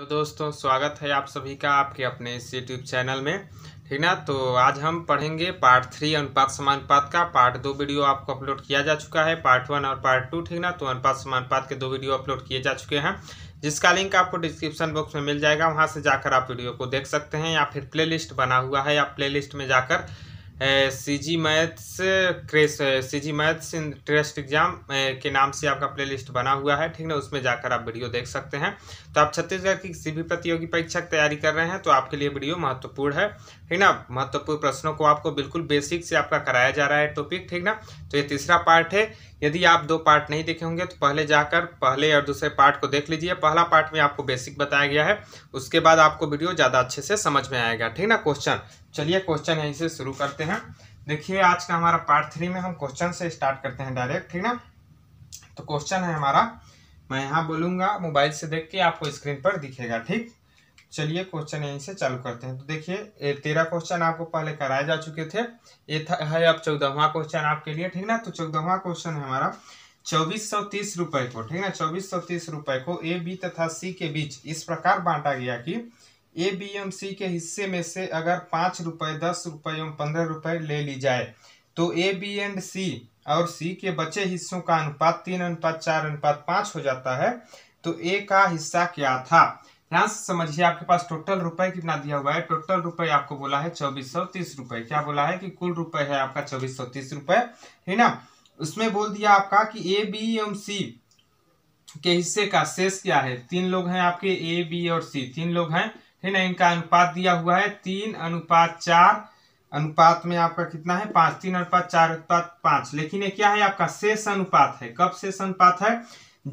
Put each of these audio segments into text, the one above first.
तो दोस्तों स्वागत है आप सभी का आपके अपने इस यूट्यूब चैनल में ठीक ना तो आज हम पढ़ेंगे पार्ट थ्री अनुपात समानुपात का पार्ट दो वीडियो आपको अपलोड किया जा चुका है पार्ट वन और पार्ट टू ठीक ना तो अनुपात समानुपात के दो वीडियो अपलोड किए जा चुके हैं जिसका लिंक आपको डिस्क्रिप्शन बॉक्स में मिल जाएगा वहाँ से जाकर आप वीडियो को देख सकते हैं या फिर प्ले बना हुआ है या प्ले में जाकर सी जी मैथ्स क्रेस C G maths interest exam के नाम से आपका प्लेलिस्ट बना हुआ है ठीक ना उसमें जाकर आप वीडियो देख सकते हैं तो आप छत्तीसगढ़ की किसी भी प्रतियोगी परीक्षा की तैयारी कर रहे हैं तो आपके लिए वीडियो महत्वपूर्ण है ठीक ना महत्वपूर्ण प्रश्नों को आपको बिल्कुल बेसिक से आपका कराया जा रहा है टॉपिक ठीक ना तो ये तीसरा पार्ट है यदि आप दो पार्ट नहीं देखे होंगे तो पहले जाकर पहले और दूसरे पार्ट को देख लीजिए पहला पार्ट में आपको बेसिक बताया गया है उसके बाद आपको वीडियो ज़्यादा अच्छे से समझ में आएगा ठीक ना क्वेश्चन चलिए क्वेश्चन यहीं से शुरू करते हैं देखिए आज का हमारा पार्ट थ्री में हम क्वेश्चन से स्टार्ट करते हैं डायरेक्ट ठीक ना तो क्वेश्चन है हमारा मैं यहाँ बोलूंगा मोबाइल से देख के आपको स्क्रीन पर दिखेगा ठीक चलिए क्वेश्चन यहीं से चालू करते हैं तो देखिए तेरह क्वेश्चन आपको पहले कराए जा चुके थे ये था है अब चौदहवा क्वेश्चन आपके लिए ठीक ना तो चौदहवा क्वेश्चन है हमारा चौबीस सौ तीस रुपए को ठीक ना चौबीस सौ तीस रुपए को ए बी तथा सी के बीच इस प्रकार बांटा गया कि ए बी एम सी के हिस्से में से अगर पाँच रुपये दस रुपये एवं पंद्रह रुपये ले ली जाए तो ए बी एंड सी और सी के बचे हिस्सों का अनुपात तीन अनुपात चार अनुपात पाँच हो जाता है तो ए का हिस्सा क्या था ध्यान से समझिए आपके पास टोटल रुपए कितना दिया हुआ है टोटल रुपए आपको बोला है चौबीस सौ तीस रुपए क्या बोला है कि कुल रुपए है आपका चौबीस सौ तीस रुपए है ना उसमें बोल दिया आपका कि ए बी एम सी के हिस्से का शेष क्या है तीन लोग हैं आपके ए बी और सी तीन लोग हैं ठीक है इनका अनुपात दिया हुआ है तीन अनुपात चार अनुपात में आपका कितना है पांच तीन अनुपात चार अनुपात पांच लेकिन ये क्या है आपका शेष अनुपात है कब शेष अनुपात है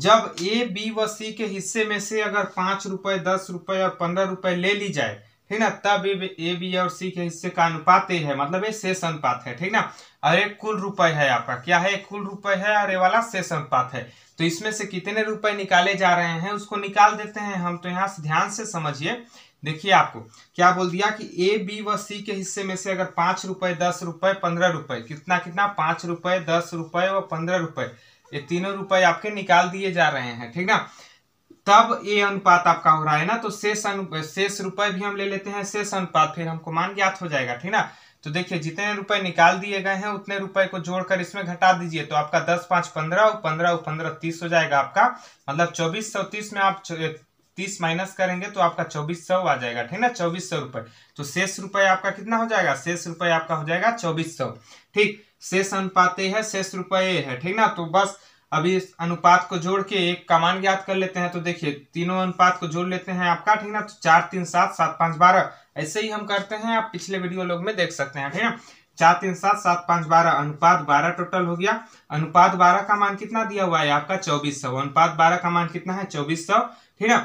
जब ए बी व सी के हिस्से में से अगर पांच रुपए दस रुपए और पंद्रह रुपए ले ली जाए ठीक ना तब ए बी और सी के हिस्से का अनुपात है मतलब ये शेष अनुपात है ठीक ना और एक कुल रुपए है आपका क्या है कुल रुपए है और वाला शेष अनुपात है तो इसमें से कितने रुपए निकाले जा रहे हैं उसको निकाल देते हैं हम तो यहाँ से ध्यान से समझिए देखिए आपको क्या बोल दिया कि ए बी व सी के हिस्से में से अगर पांच रुपए दस रुपए पंद्रह रुपए कितना कितना पांच रुपए दस रुपए व पंद्रह रुपए ये तीनों रुपए आपके निकाल दिए जा रहे हैं ठीक ना तब ए अनुपात आपका हो रहा है ना तो शेष अनुपात शेष रुपए भी हम ले लेते हैं शेष अनुपात फिर हमको मान ज्ञात हो जाएगा ठीक ना तो देखिए जितने रुपए निकाल दिए गए हैं उतने रुपए को जोड़कर इसमें घटा दीजिए तो आपका दस पांच पंद्रह पंद्रह पंद्रह तीस हो जाएगा आपका मतलब चौबीस सौ तीस में आप तीस माइनस करेंगे तो आपका चौबीस सौ आ जाएगा ठीक ना चौबीस सौ रुपए तो शेष रुपए आपका कितना हो जाएगा शेष रुपए आपका हो जाएगा चौबीस सौ ठीक शेष अनुपात है शेष रुपए है ठीक ना तो बस अभी इस अनुपात को जोड़ के एक का मान ज्ञात कर लेते हैं तो देखिए तीनों अनुपात को जोड़ लेते हैं आपका ठीक ना तो चार तीन सात सात पांच बारह ऐसे ही हम करते हैं आप पिछले वीडियो लोग में देख सकते हैं ठीक ना चार तीन सात सात पांच बारह अनुपात बारह टोटल हो गया अनुपात बारह का मान कितना दिया हुआ है आपका चौबीस सौ अनुपात बारह का मान कितना है चौबीस सौ ठीक है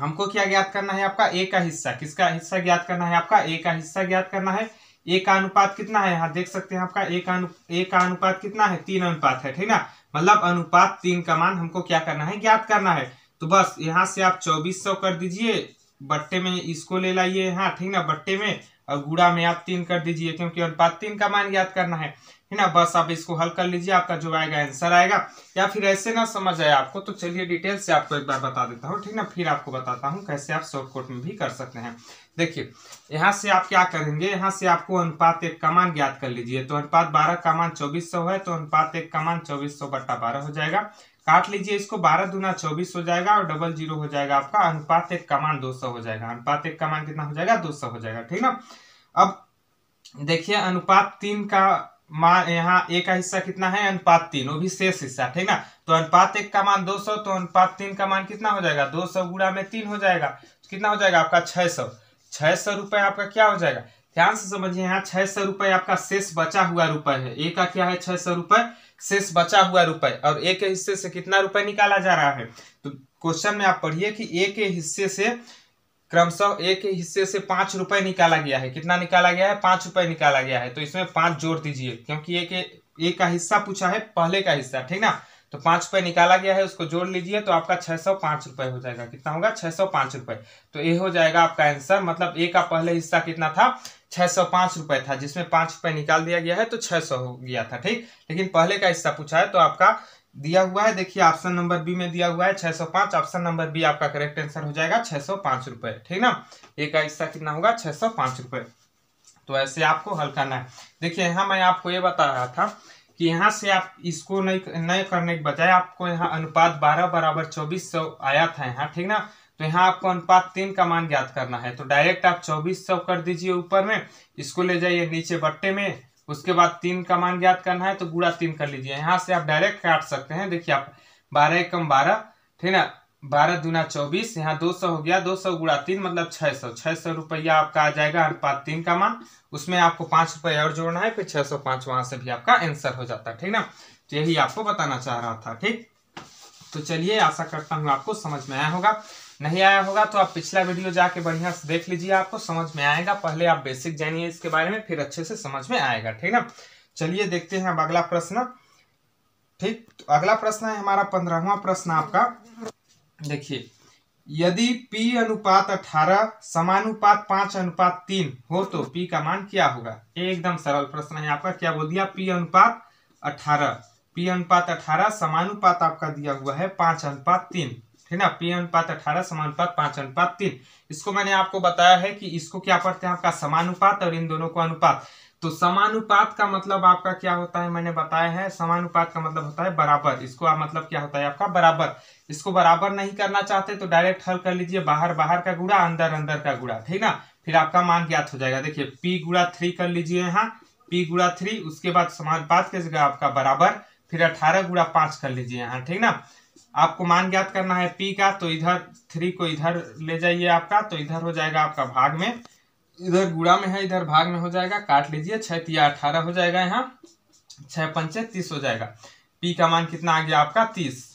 हमको क्या ज्ञात करना है आपका ए का हिस्सा किसका हिस्सा ज्ञात करना है आपका ए का हिस्सा ज्ञात करना है ए का अनुपात कितना है यहाँ देख सकते हैं आपका ए का ए का अनुपात कितना है तीन अनुपात है ठीक ना मतलब अनुपात तीन का मान हमको क्या करना है ज्ञात करना है तो बस यहाँ से आप चौबीस सौ कर दीजिए बट्टे में इसको ले लाइए यहाँ ठीक ना बट्टे में और गुड़ा में आप तीन कर दीजिए क्योंकि अनुपात तीन का मान ज्ञात करना है है ना बस आप इसको हल कर लीजिए आपका जो आएगा आंसर आएगा या फिर ऐसे ना समझ आए आपको तो चलिए डिटेल से आपको एक बार बता देता हूँ ठीक ना फिर आपको बताता हूँ कैसे आप शॉर्टकट में भी कर सकते हैं देखिए यहाँ से आप क्या करेंगे यहाँ से आपको अनुपात एक का मान ज्ञात कर लीजिए तो अनुपात बारह का मान चौबीस सौ है तो अनुपात एक का मान चौबीस सौ बट्टा बारह हो जाएगा काट लीजिए इसको बारह दुना चौबीस हो जाएगा और डबल जीरो हो जाएगा आपका अनुपात एक का मान दो सौ हो जाएगा अनुपात एक का मान कितना हो जाएगा दो सौ हो जाएगा ठीक ना अब देखिए अनुपात तीन का मान यहाँ ए का हिस्सा कितना है अनुपात तीन वो भी शेष हिस्सा ठीक ना तो अनुपात एक का मान 200 तो अनुपात तीन का मान कितना हो जाएगा 200 सौ गुड़ा में तीन हो जाएगा तो कितना हो जाएगा आपका 600 सौ छह सौ रुपये आपका क्या हो जाएगा ध्यान से समझिए यहाँ छह सौ रुपये आपका शेष बचा हुआ रुपये है ए का क्या है छह सौ रुपये शेष बचा हुआ रुपये और ए के हिस्से से कितना रुपये निकाला जा रहा है तो क्वेश्चन में आप पढ़िए कि ए के हिस्से से क्रमशः एक हिस्से से पांच रुपए निकाला गया है कितना निकाला गया है पांच रुपए निकाला गया है तो इसमें पांच जोड़ दीजिए क्योंकि एक एक का हिस्सा पूछा है पहले का हिस्सा ठीक ना तो पांच रुपए निकाला गया है उसको जोड़ लीजिए तो आपका छह सौ पांच रुपए हो जाएगा कितना होगा छह सौ पांच रुपए तो ये हो जाएगा आपका आंसर मतलब ए का पहले हिस्सा कितना था छह सौ पांच रुपए था जिसमें पांच रुपए निकाल दिया गया है तो छह सौ हो गया था ठीक लेकिन पहले का हिस्सा पूछा है तो आपका दिया हुआ है देखिए ऑप्शन नंबर बी में दिया हुआ है 605 ऑप्शन नंबर बी आपका करेक्ट आंसर हो जाएगा छह सौ पांच रुपए ठीक ना एक का हिस्सा कितना होगा छह सौ पांच रुपए तो ऐसे आपको हल करना है देखिए यहाँ मैं आपको ये बता रहा था कि यहाँ से आप इसको नहीं नहीं करने के बजाय आपको यहाँ अनुपात बारह बराबर चौबीस सौ आया था यहाँ ठीक ना तो यहाँ आपको अनुपात तीन का मान ज्ञात करना है तो डायरेक्ट आप चौबीस सौ कर दीजिए ऊपर में इसको ले जाइए नीचे बट्टे में उसके बाद तीन का मान ज्ञात करना है तो गुड़ा तीन कर लीजिए यहाँ से आप डायरेक्ट काट सकते हैं देखिए आप बारह एकम बारह ठीक ना बारह दूना चौबीस यहाँ दो सौ हो गया दो सौ गुड़ा तीन मतलब छः सौ छः सौ रुपया आपका आ जाएगा अनुपात तीन का मान उसमें आपको पाँच रुपया और जोड़ना है फिर छः सौ पाँच वहाँ से भी आपका आंसर हो जाता है ठीक ना तो यही आपको बताना चाह रहा था ठीक तो चलिए आशा करता हूँ आपको समझ में आया होगा नहीं आया होगा तो आप पिछला वीडियो जाके बढ़िया से देख लीजिए आपको समझ में आएगा पहले आप बेसिक जानिए इसके बारे में फिर अच्छे से समझ में आएगा ठीक ना चलिए देखते हैं अब अगला प्रश्न ठीक तो अगला प्रश्न है हमारा पंद्रहवा प्रश्न आपका देखिए यदि p अनुपात अठारह समानुपात पांच अनुपात तीन हो तो p का मान क्या होगा एकदम सरल प्रश्न है आपका क्या बोल दिया पी अनुपात अठारह पी अनुपात अठारह समानुपात आपका दिया हुआ है पांच अनुपात तीन ठीक ना पी अनुपात अठारह समानुपात पांच अनुपात तीन इसको मैंने आपको बताया है कि इसको क्या पढ़ते हैं आपका समानुपात और इन दोनों को अनुपात तो समानुपात का मतलब आपका क्या होता है मैंने बताया है समानुपात का मतलब होता है बराबर इसको आप मतलब क्या होता है आपका बराबर इसको बराबर नहीं करना चाहते तो डायरेक्ट हल कर लीजिए बाहर बाहर का गुड़ा अंदर अंदर का गुड़ा ठीक ना फिर आपका मान ज्ञात हो जाएगा देखिए पी गुड़ा थ्री कर लीजिए यहाँ पी गुड़ा थ्री उसके बाद समानुपात के जगह आपका बराबर फिर अठारह गुड़ा पांच कर लीजिए यहाँ ठीक ना आपको मान ज्ञात करना है पी का तो इधर थ्री को इधर ले जाइए आपका तो इधर हो जाएगा आपका भाग में इधर गुड़ा में है इधर भाग में हो जाएगा काट लीजिए छह तिया अठारह हो जाएगा यहाँ छह पंचे तीस हो जाएगा पी का मान कितना आ गया आपका तीस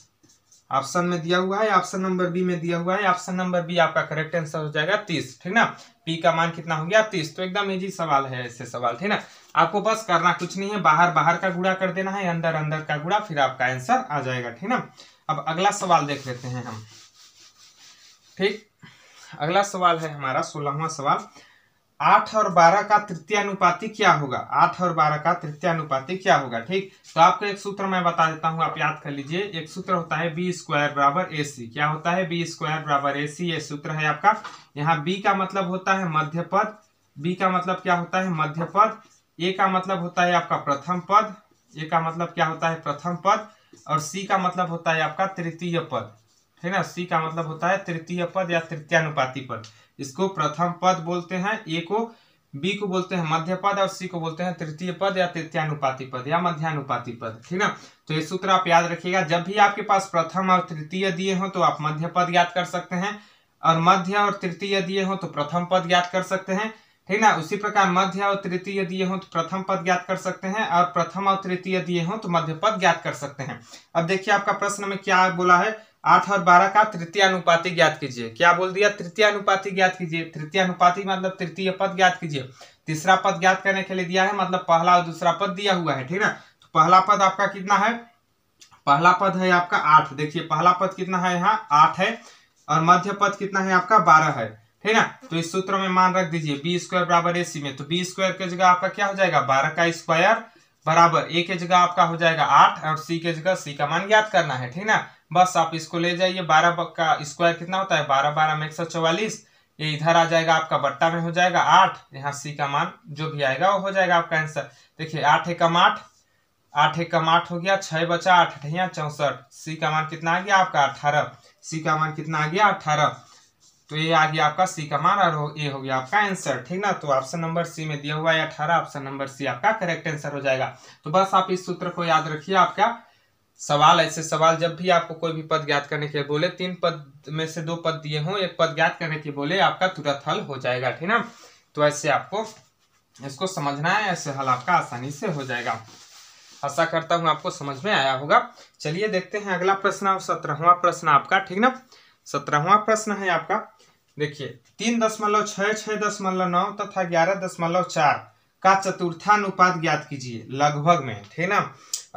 ऑप्शन में दिया हुआ है ऑप्शन नंबर बी में दिया हुआ है ऑप्शन नंबर बी आपका करेक्ट आंसर हो जाएगा तीस ठीक ना पी का मान कितना हो गया तीस तो एकदम इजी सवाल है ऐसे सवाल ठीक ना आपको बस करना कुछ नहीं है बाहर बाहर का गुड़ा कर देना है अंदर अंदर का गुड़ा फिर आपका आंसर आ जाएगा ठीक ना अब अगला सवाल देख लेते हैं हम ठीक अगला सवाल है हमारा सोलहवा सवाल आठ और बारह का तृतीय अनुपाति क्या होगा आठ और बारह का तृतीय अनुपाति क्या होगा ठीक तो आपको एक सूत्र मैं बता देता हूं आप याद कर लीजिए एक सूत्र होता है बी स्क्वायर बराबर ए सी क्या होता है बी स्क्वायर बराबर ए सी ये सूत्र है आपका यहाँ बी का मतलब होता है मध्य पद बी का मतलब क्या होता है मध्य पद ए का मतलब होता है आपका प्रथम पद ए का मतलब क्या होता है प्रथम पद और सी का मतलब होता है आपका तृतीय पद है ना सी का मतलब होता है तृतीय पद या तृतीयानुपाती पद इसको प्रथम पद बोलते हैं ए को बी को बोलते हैं मध्य पद और सी को बोलते हैं तृतीय पद या तृतीयानुपाती पद या मध्यानुपाती पद ठीक ना तो ये सूत्र आप याद रखिएगा जब भी आपके पास प्रथम और तृतीय दिए हो तो आप मध्य पद ज्ञात कर सकते हैं और मध्य और तृतीय दिए हो तो प्रथम पद ज्ञात कर सकते हैं ठीक ना उसी प्रकार मध्य और तृतीय दिए हों तो प्रथम पद ज्ञात कर सकते हैं और प्रथम और तृतीय दिए हों तो मध्य पद ज्ञात कर सकते हैं अब देखिए आपका प्रश्न में क्या बोला है आठ और बारह का तृतीय अनुपाति ज्ञात कीजिए क्या बोल दिया तृतीय अनुपाति ज्ञात कीजिए तृतीय अनुपाति मतलब तृतीय पद ज्ञात कीजिए तीसरा पद ज्ञात करने के लिए दिया है मतलब पहला और दूसरा पद दिया हुआ है ठीक ना तो पहला पद आपका कितना है पहला पद है आपका आठ देखिए पहला पद कितना है यहाँ आठ है और मध्य पद कितना है आपका बारह है है ना तो इस सूत्र में मान रख दीजिए बी स्क्वायर बराबर एसी में तो बी स्क्वायर की जगह आपका क्या हो जाएगा बारह का स्क्वायर बराबर ए के जगह आपका हो जाएगा आठ और सी के जगह सी का मान ज्ञात करना है ठीक ना बस आप इसको ले जाइए बारह का स्क्वायर कितना होता है बारह बारह में एक सौ चौवालीस ये इधर आ जाएगा आपका बट्टा में हो जाएगा आठ यहाँ सी का मान जो भी आएगा वो हो जाएगा आपका आंसर देखिए आठ एकम आठ आठ एकम आठ हो गया छह बचा आठ अठिया चौसठ सी का मान कितना आ गया आपका अठारह सी का मान कितना आ गया अठारह तो ये आ गया आपका सी का मान और ये हो गया आपका आंसर ठीक ना तो ऑप्शन नंबर सी में दिया हुआ है अठारह ऑप्शन नंबर सी आपका करेक्ट आंसर हो जाएगा तो बस आप इस सूत्र को याद रखिए आपका सवाल ऐसे सवाल जब भी आपको कोई भी पद ज्ञात करने के बोले तीन पद में से दो पद दिए हों एक पद ज्ञात करने के बोले आपका तुरंत हल हो जाएगा ठीक ना तो ऐसे आपको इसको समझना है ऐसे हल आपका आसानी से हो जाएगा आशा करता हूँ आपको समझ में आया होगा चलिए देखते हैं अगला प्रश्न सत्रहवा प्रश्न आपका ठीक ना सत्रहवा प्रश्न है आपका देखिए तीन दशमलव छः छः दशमलव नौ तथा ग्यारह दशमलव चार का चतुर्थानुपात ज्ञात कीजिए लगभग में ठीक ना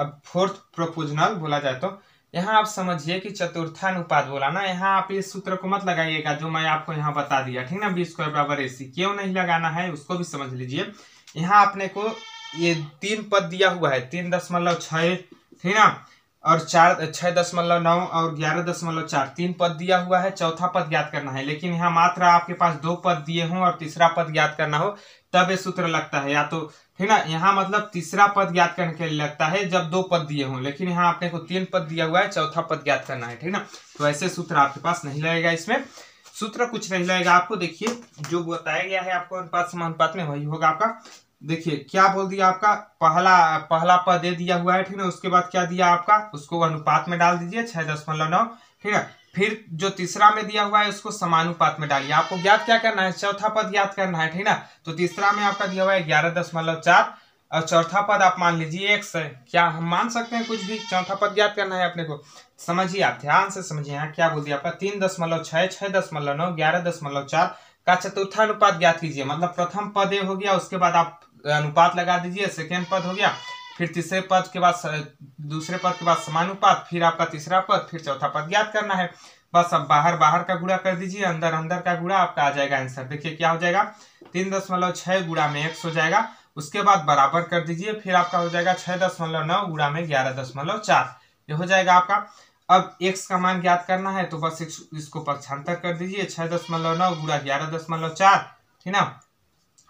अब फोर्थ प्रोपोजनल बोला जाए तो यहाँ आप समझिए कि चतुर्थानुपात बोला ना यहाँ आप इस सूत्र को मत लगाइएगा जो मैं आपको यहाँ बता दिया ठीक ना बीस स्क्वायर बराबर ए सी क्यों नहीं लगाना है उसको भी समझ लीजिए यहाँ आपने को ये तीन पद दिया हुआ है तीन दशमलव छः ठीक ना और चार छः दशमलव नौ और ग्यारह दशमलव चार तीन पद दिया हुआ है चौथा पद ज्ञात करना है लेकिन यहाँ मात्र आपके पास दो पद दिए हों और तीसरा पद ज्ञात करना हो तब ये सूत्र लगता है या तो ठीक ना यहाँ मतलब तीसरा पद ज्ञात करने के लिए लगता है जब दो पद दिए हों लेकिन यहाँ आपने को तीन पद दिया हुआ है चौथा पद ज्ञात करना है ठीक ना तो ऐसे सूत्र आपके पास नहीं लगेगा इसमें सूत्र कुछ नहीं लगेगा आपको देखिए जो बताया गया है आपको अनुपात समानुपात में वही होगा आपका देखिए क्या बोल दिया आपका पहला पहला पद दे दिया हुआ है ठीक है उसके बाद क्या दिया आपका उसको अनुपात में डाल दीजिए छह दशमलव नौ ठीक है फिर जो तीसरा में दिया हुआ है उसको समानुपात में डालिए आपको ज्ञात क्या करना है चौथा पद ज्ञात करना है ठीक है तो तीसरा में आपका दिया हुआ है ग्यारह दशमलव चार और चौथा पद आप मान लीजिए एक से क्या हम मान सकते हैं कुछ भी चौथा पद ज्ञात करना है अपने को समझिए आप ध्यान से समझिए यहाँ क्या बोल दिया आपका तीन दशमलव छः छः दशमलव नौ ग्यारह दशमलव चार का चतुर्था अनुपात ज्ञात कीजिए मतलब प्रथम पद हो गया उसके बाद आप अनुपात लगा दीजिए सेकेंड पद हो गया फिर तीसरे पद के बाद दूसरे पद के बाद समानुपात फिर आपका तीसरा पद फिर चौथा पद ज्ञात करना है बस अब बाहर बाहर का गुड़ा कर दीजिए अंदर अंदर का गुड़ा आपका आ जाएगा आंसर देखिए क्या हो जाएगा तीन दशमलव छह गुड़ा में एक्स हो जाएगा उसके बाद बराबर कर दीजिए फिर आपका हो जाएगा छह दशमलव नौ गुड़ा में ग्यारह दशमलव चार ये हो जाएगा आपका अब एक्स का मान ज्ञात करना है तो बस इसको पक्षांतर कर दीजिए छह दशमलव नौ गुड़ा ग्यारह दशमलव चार ठीक ना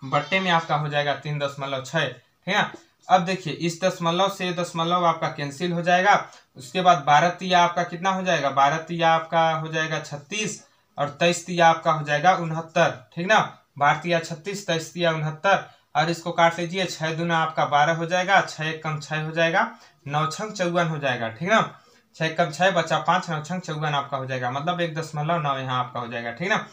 बट्टे में आपका हो जाएगा तीन दशमलव छः ठीक है अब देखिए इस दशमलव से दशमलव आपका कैंसिल हो जाएगा उसके बाद बारह तिया आपका कितना हो जाएगा बारह तिया आपका हो जाएगा छत्तीस और तेईस तिया आपका हो जाएगा उनहत्तर ठीक ना बारह तिया छत्तीस तेईस तिया उनहत्तर और इसको काट लीजिए छः दुना आपका बारह हो जाएगा छः कम छः हो जाएगा नौ छंग चौवन हो जाएगा ठीक ना छः कम छः बचा पाँच नौ छंग चौवन आपका हो जाएगा मतलब एक दशमलव नौ यहाँ आपका हो जाएगा ठीक ना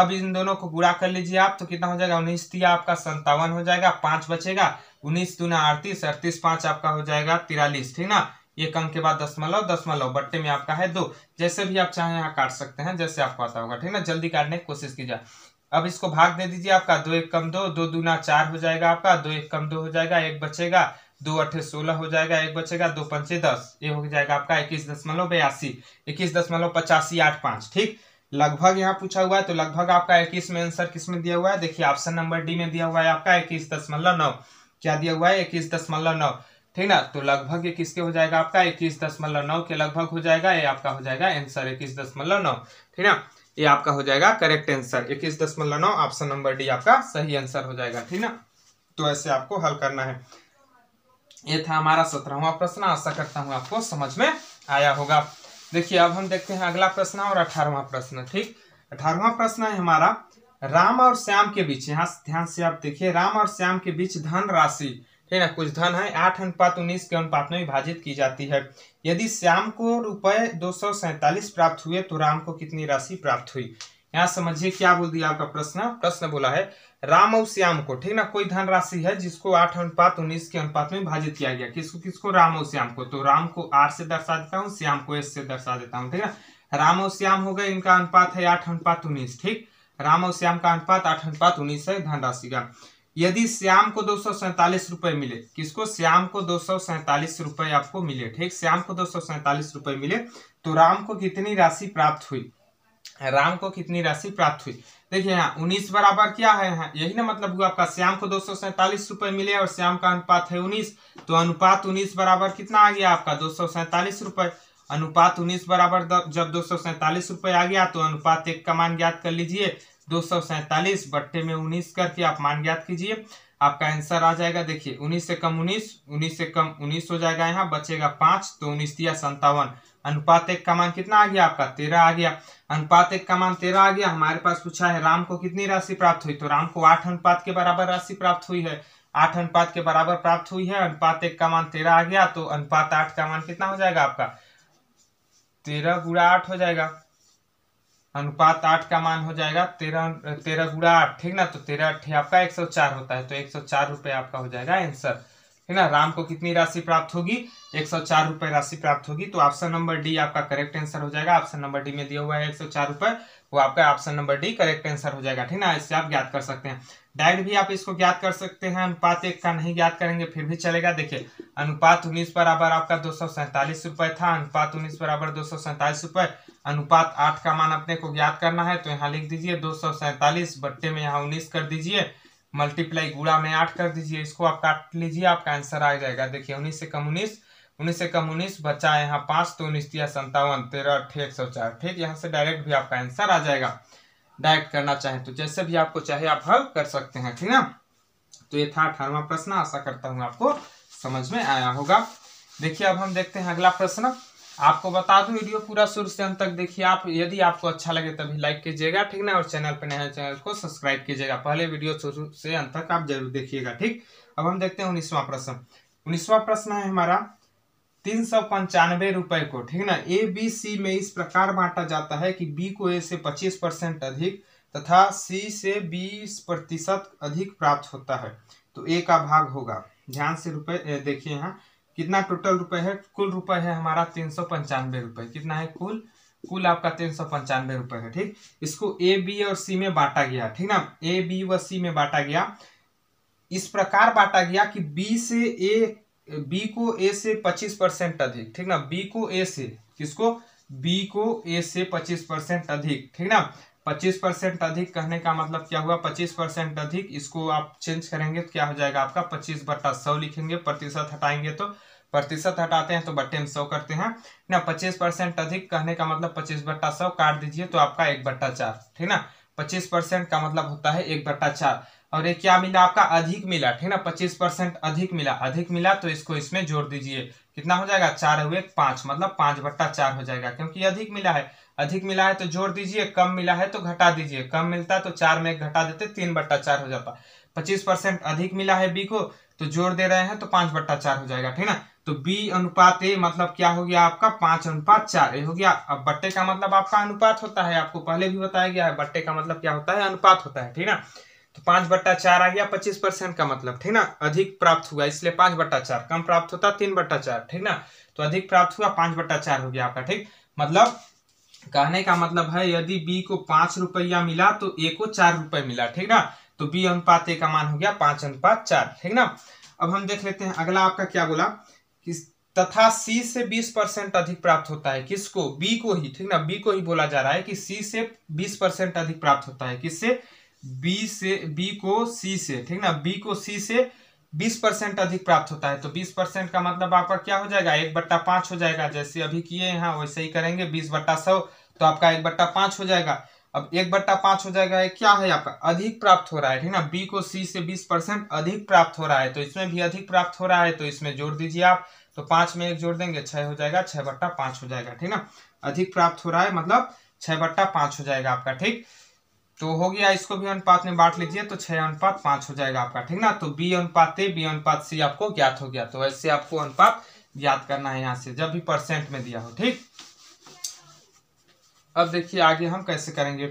अब इन दोनों को गुड़ा कर लीजिए आप तो कितना हो जाएगा उन्नीस दिया आपका संतावन हो जाएगा पांच बचेगा उन्नीस दूना अड़तीस अड़तीस पांच आपका हो जाएगा तिरालीस ठीक ना एक अंक के बाद दशमलव दशमलव बट्टे में आपका है दो जैसे भी आप चाहें यहाँ काट सकते हैं जैसे आपको आता होगा ठीक ना जल्दी काटने की कोशिश कीजिए अब इसको भाग दे दीजिए आपका दो एक कम दो दो दूना चार हो जाएगा आपका दो एक कम दो हो जाएगा एक बचेगा दो अठे सोलह हो जाएगा एक बचेगा दो पंचे दस ये हो जाएगा आपका इक्कीस दशमलव बयासी इक्कीस दशमलव पचासी आठ पांच ठीक लगभग यहाँ पूछा हुआ है तो लगभग आपका इक्कीस में आंसर किस में दिया हुआ है देखिए ऑप्शन नंबर डी में दिया हुआ है आपका इक्कीस दशमलव नौ क्या दिया हुआ है इक्कीस दशमलव नौ ठीक ना तो लगभग ये किसके हो जाएगा आपका इक्कीस दशमलव नौ के लगभग हो जाएगा ये आपका हो जाएगा आंसर इक्कीस दशमलव नौ ठीक ना ये आपका हो जाएगा करेक्ट आंसर इक्कीस दशमलव नौ ऑप्शन नंबर डी आपका सही आंसर हो जाएगा ठीक ना तो ऐसे आपको हल करना है ये था हमारा सत्रहवा प्रश्न आशा करता हूँ आपको समझ में आया होगा देखिए अब हम देखते हैं अगला प्रश्न और अठारवा प्रश्न ठीक अठारवा प्रश्न है हमारा राम और श्याम के बीच यहाँ ध्यान से आप देखिए राम और श्याम के बीच धन राशि ठीक ना कुछ धन है आठ अनुपात उन्नीस के अनुपात में विभाजित की जाती है यदि श्याम को रुपए दो प्राप्त हुए तो राम को कितनी राशि प्राप्त हुई यहाँ समझिए क्या बोल दिया आपका प्रश्न प्रश्न बोला है राम और श्याम को ठीक ना कोई धनराशि है जिसको आठ अनुपात उन्नीस के अनुपात में विभाजित किया गया किसको किसको राम और श्याम को तो राम को आर से दर्शा देता हूँ श्याम को एस से दर्शा देता हूँ ठीक ना राम और श्याम हो गए इनका अनुपात है आठ अनुपात उन्नीस ठीक राम और श्याम का अनुपात आठ अनुपात उन्नीस है धनराशि का यदि श्याम को दो रुपए मिले किसको श्याम को दो रुपए आपको मिले ठीक श्याम को दो रुपए मिले तो राम को कितनी राशि प्राप्त हुई राम को कितनी राशि प्राप्त हुई देखिए यहाँ उन्नीस बराबर क्या है यहाँ यही ना मतलब हुआ आपका श्याम को दो सौ सैंतालीस रुपए मिले और श्याम का अनुपात है उन्नीस तो अनुपात उन्नीस बराबर कितना आ गया आपका दो सौ सैंतालीस रुपए अनुपात उन्नीस बराबर जब दो सौ सैंतालीस रुपए आ गया तो अनुपात एक का मान ज्ञात कर लीजिए दो सौ सैंतालीस बट्टे में उन्नीस करके आप मान ज्ञात कीजिए आपका आंसर आ जाएगा देखिए उन्नीस से कम उन्नीस उन्नीस से कम उन्नीस हो जाएगा यहाँ बचेगा पांच तो उन्नीस दिया संतावन अनुपात एक का मान कितना आ गया आपका तेरह आ गया अनुपात एक का मान तेरह आ गया हमारे पास पूछा है राम को कितनी राशि प्राप्त हुई तो राम को आठ अनुपात के बराबर राशि प्राप्त हुई है आठ अनुपात के बराबर प्राप्त हुई है अनुपात एक का मान तेरह आ गया तो अनुपात आठ का मान कितना हो जाएगा आपका तेरह गुड़ा आठ हो जाएगा अनुपात आठ का मान हो जाएगा तेरह तेरह गुड़ा आठ ठीक ना तो तेरह अट्ठे आपका एक सौ चार होता है तो एक सौ चार रुपये आपका हो जाएगा आंसर है ना राम को कितनी राशि प्राप्त होगी एक सौ चार रुपए राशि प्राप्त होगी तो ऑप्शन नंबर डी आपका करेक्ट आंसर हो जाएगा ऑप्शन नंबर डी में दिया हुआ है एक सौ चार रुपए वो आपका option number D correct answer हो जाएगा ठीक ना इससे आप ज्ञात कर सकते हैं डायरेक्ट भी आप इसको ज्ञात कर सकते हैं अनुपात एक का नहीं ज्ञात करेंगे फिर भी चलेगा देखिए अनुपात उन्नीस बराबर आपका दो सौ सैंतालीस रुपए था अनुपात उन्नीस बराबर दो सौ सैंतालीस रुपए अनुपात आठ का मान अपने को ज्ञात करना है तो यहाँ लिख दीजिए दो सौ सैंतालीस बट्टे में यहाँ उन्नीस कर दीजिए मल्टीप्लाई गुड़ा में आठ कर दीजिए इसको आप काट लीजिए आपका आंसर आ जाएगा देखिए उन्नीस से कम उन्नीस उन्नीस से कम उन्नीस बचा यहाँ पाँच तो उन्नीस दिया संतावन तेरह अठे एक सौ चार ठीक यहाँ से डायरेक्ट भी आपका आंसर आ जाएगा डायरेक्ट करना चाहे तो जैसे भी आपको चाहे आप हल कर सकते हैं ठीक ना तो ये था अठारवा प्रश्न आशा करता हूँ आपको समझ में आया होगा देखिए अब हम देखते हैं अगला प्रश्न आपको बता दूं वीडियो पूरा शुरू से अंत तक देखिए आप यदि आपको अच्छा लगे तभी लाइक कीजिएगा ठीक ना और चैनल पर नया चैनल को सब्सक्राइब कीजिएगा पहले वीडियो शुरू से अंत तक आप जरूर देखिएगा ठीक अब हम देखते हैं उन्नीसवा प्रश्न उन्नीसवा प्रश्न है हमारा तीन सौ पंचानवे रुपए को ठीक ना ए बी सी में इस प्रकार बांटा जाता है कि बी को ए से पच्चीस परसेंट अधिक तथा सी से बीस प्रतिशत अधिक प्राप्त होता है तो ए का भाग होगा ध्यान से रुपए देखिए यहाँ कितना टोटल रुपए है कुल रुपए है हमारा तीन सौ पंचानवे रुपए कितना है कुल कुल आपका तीन सौ पंचानवे रुपए है ठीक इसको ए बी और सी में बांटा गया ठीक ना ए बी व सी में बांटा गया इस प्रकार बांटा गया कि बी से ए बी को ए से पच्चीस परसेंट अधिक ठीक ना बी को ए से किसको बी को ए से पच्चीस परसेंट अधिक ठीक ना पच्चीस परसेंट अधिक कहने का मतलब क्या हुआ पच्चीस परसेंट अधिक इसको आप चेंज करेंगे तो क्या हो जाएगा आपका पच्चीस बट्टा सौ लिखेंगे प्रतिशत हटाएंगे तो प्रतिशत हटाते हैं तो बट्टे में सौ करते हैं ना पच्चीस परसेंट अधिक कहने का मतलब पच्चीस बट्टा सौ काट दीजिए तो आपका एक बट्टा चार ठीक ना पच्चीस परसेंट का मतलब होता है एक बट्टा चार और ये क्या मिला आपका अधिक मिला ठीक ना पच्चीस परसेंट अधिक मिला अधिक मिला तो इसको इसमें जोड़ दीजिए कितना हो जाएगा चार हुए पांच मतलब पांच बट्टा चार हो जाएगा क्योंकि अधिक मिला है अधिक मिला है तो जोड़ दीजिए कम मिला है तो घटा दीजिए कम मिलता है तो चार में घटा देते तीन बट्टा चार हो जाता पच्चीस परसेंट अधिक मिला है बी को तो जोड़ दे रहे हैं तो पांच बट्टा चार हो जाएगा ठीक ना तो बी अनुपात ए मतलब क्या हो गया आपका पांच अनुपात चार ए हो गया अब बट्टे का मतलब आपका अनुपात होता है आपको पहले भी बताया गया है बट्टे का मतलब क्या होता है अनुपात होता है ठीक ना तो पांच बट्टा चार आ गया पच्चीस परसेंट का मतलब ठीक ना अधिक प्राप्त हुआ इसलिए पांच बट्टा चार कम प्राप्त होता तीन बट्टा चार ठीक ना तो अधिक प्राप्त हुआ पांच बट्टा चार हो गया आपका ठीक मतलब कहने का मतलब है यदि बी को पांच रुपया मिला तो ए को चार रुपये मिला ठीक ना तो बी अनुपात ए का मान हो गया पांच अनुपात चार ठीक ना अब हम देख लेते हैं अगला आपका क्या बोला किस तथा सी से बीस परसेंट अधिक प्राप्त होता है किसको बी को ही ठीक ना बी को ही बोला जा रहा है कि सी से बीस परसेंट अधिक प्राप्त होता है किससे बी से बी को सी से ठीक ना बी को सी से बीस परसेंट अधिक प्राप्त होता है तो बीस परसेंट का मतलब आपका क्या हो जाएगा एक बट्टा पांच हो जाएगा जैसे अभी किए यहाँ वैसे ही करेंगे बीस बट्टा सौ तो आपका एक बट्टा पांच हो जाएगा अब एक बट्टा पांच हो जाएगा क्या है आपका अधिक प्राप्त हो रहा है ठीक ना बी को सी से बीस परसेंट अधिक प्राप्त हो रहा है तो इसमें भी अधिक प्राप्त हो रहा है तो इसमें जोड़ दीजिए आप तो पांच में एक जोड़ देंगे छह हो जाएगा छह बट्टा पांच हो जाएगा ठीक ना अधिक प्राप्त हो रहा है मतलब छह बट्टा पांच हो जाएगा आपका ठीक तो हो गया इसको भी अनुपात में बांट लीजिए तो छह अनुपात पांच हो जाएगा आपका ठीक ना तो बी अनुपात ए बी अनुपात सी आपको ज्ञात हो गया तो ऐसे आपको अनुपात ज्ञात करना है यहाँ से जब भी परसेंट में दिया हो ठीक अब देखिए आगे हम कैसे करेंगे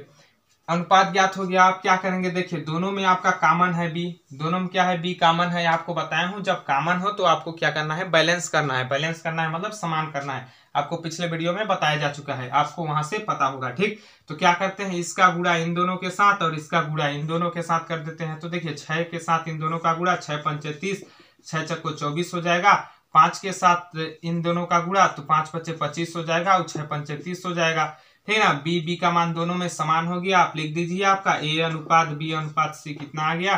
अनुपात ज्ञात हो गया आप क्या करेंगे देखिए दोनों में आपका कामन है बी दोनों में क्या है बी कामन है आपको बताया हूँ जब कामन हो तो आपको क्या करना है बैलेंस करना है बैलेंस करना है मतलब समान करना है आपको पिछले वीडियो में बताया जा चुका है आपको वहां से पता होगा ठीक तो क्या करते हैं इसका गुड़ा इन दोनों के साथ और इसका गुड़ा इन दोनों के साथ कर देते हैं तो देखिये छह के साथ इन दोनों का गुड़ा छह पंचे तीस छह चक्को चौबीस हो जाएगा पांच के साथ इन दोनों का गुड़ा तो पांच पच्चे पच्चीस हो जाएगा और छह पंचे तीस हो जाएगा ठीक है ना बी बी का मान दोनों में समान हो गया आप लिख दीजिए आपका ए अनुपात बी अनुपात सी कितना आ गया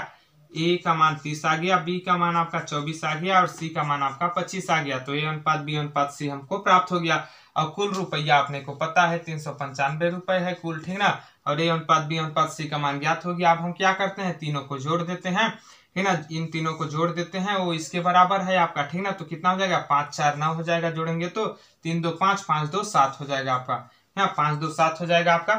ए का मान तीस आ गया बी का मान आपका चौबीस आ गया और सी का मान आपका पच्चीस आ गया तो ए अनुपात बी अनुपात सी हमको प्राप्त हो गया और कुल रुपया आपने को पता है तीन सौ पंचानवे रुपये है कुल ठीक ना और ए अनुपात बी अनुपात सी का मान ज्ञात हो गया अब हम क्या करते हैं तीनों को जोड़ देते हैं ठीक ना इन तीनों को जोड़ देते हैं वो इसके बराबर है आपका ठीक ना तो कितना हो जाएगा पांच चार नौ हो जाएगा जोड़ेंगे तो तीन दो पांच पांच दो सात हो जाएगा आपका यहाँ पांच दो सात हो जाएगा आपका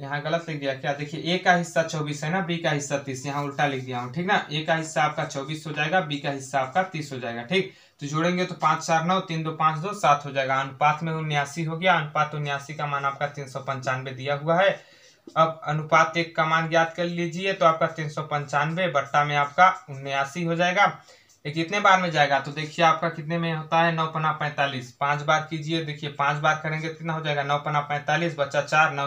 यहाँ गलत लिख दिया क्या देखिए ए का हिस्सा चौबीस है ना बी का हिस्सा तीस यहाँ उल्टा लिख दिया हूँ ठीक ना ए का हिस्सा आपका चौबीस हो जाएगा बी का हिस्सा आपका तीस हो जाएगा ठीक तो जोड़ेंगे तो पांच चार नौ तीन दो पांच दो सात हो जाएगा अनुपात में उन्यासी हो गया अनुपात उन्यासी का मान आपका तीन सौ पंचानवे दिया हुआ है अब अनुपात एक का मान ज्ञात कर लीजिए तो आपका तीन सौ पंचानवे बट्टा में आपका उन्यासी हो जाएगा ये कितने बार में जाएगा तो देखिए आपका कितने में होता है नौ पना पैंतालीस पाँच बार कीजिए देखिए पाँच बार करेंगे तो कितना हो जाएगा नौ पना पैंतालीस बच्चा चार नौ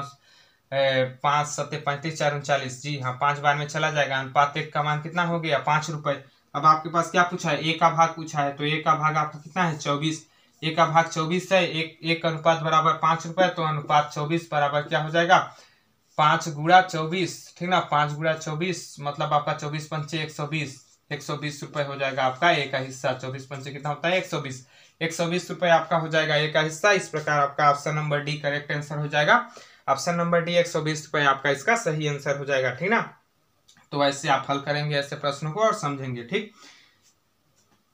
पाँच सत्य पैंतीस चार उनचालीस जी हाँ पाँच बार में चला जाएगा अनुपात एक का मान कितना हो गया पाँच रुपये अब आपके पास क्या पूछा है एक का भाग पूछा है तो एक का भाग आपका कितना है चौबीस एक का भाग चौबीस है एक एक अनुपात बराबर पाँच रुपये तो अनुपात चौबीस बराबर क्या हो जाएगा पाँच गुड़ा चौबीस ठीक ना पाँच गुड़ा चौबीस मतलब आपका चौबीस पंचे एक सौ बीस एक सौ बीस रुपये हो जाएगा आपका एक का हिस्सा चौबीस पंचे कितना होता है एक सौ बीस एक सौ बीस रुपये आपका हो जाएगा एक का हिस्सा इस प्रकार आपका option number D correct answer हो जाएगा ऑप्शन नंबर डी एक सौ बीस रुपये आपका इसका सही आंसर हो जाएगा ठीक ना तो ऐसे आप हल करेंगे ऐसे प्रश्नों को और समझेंगे ठीक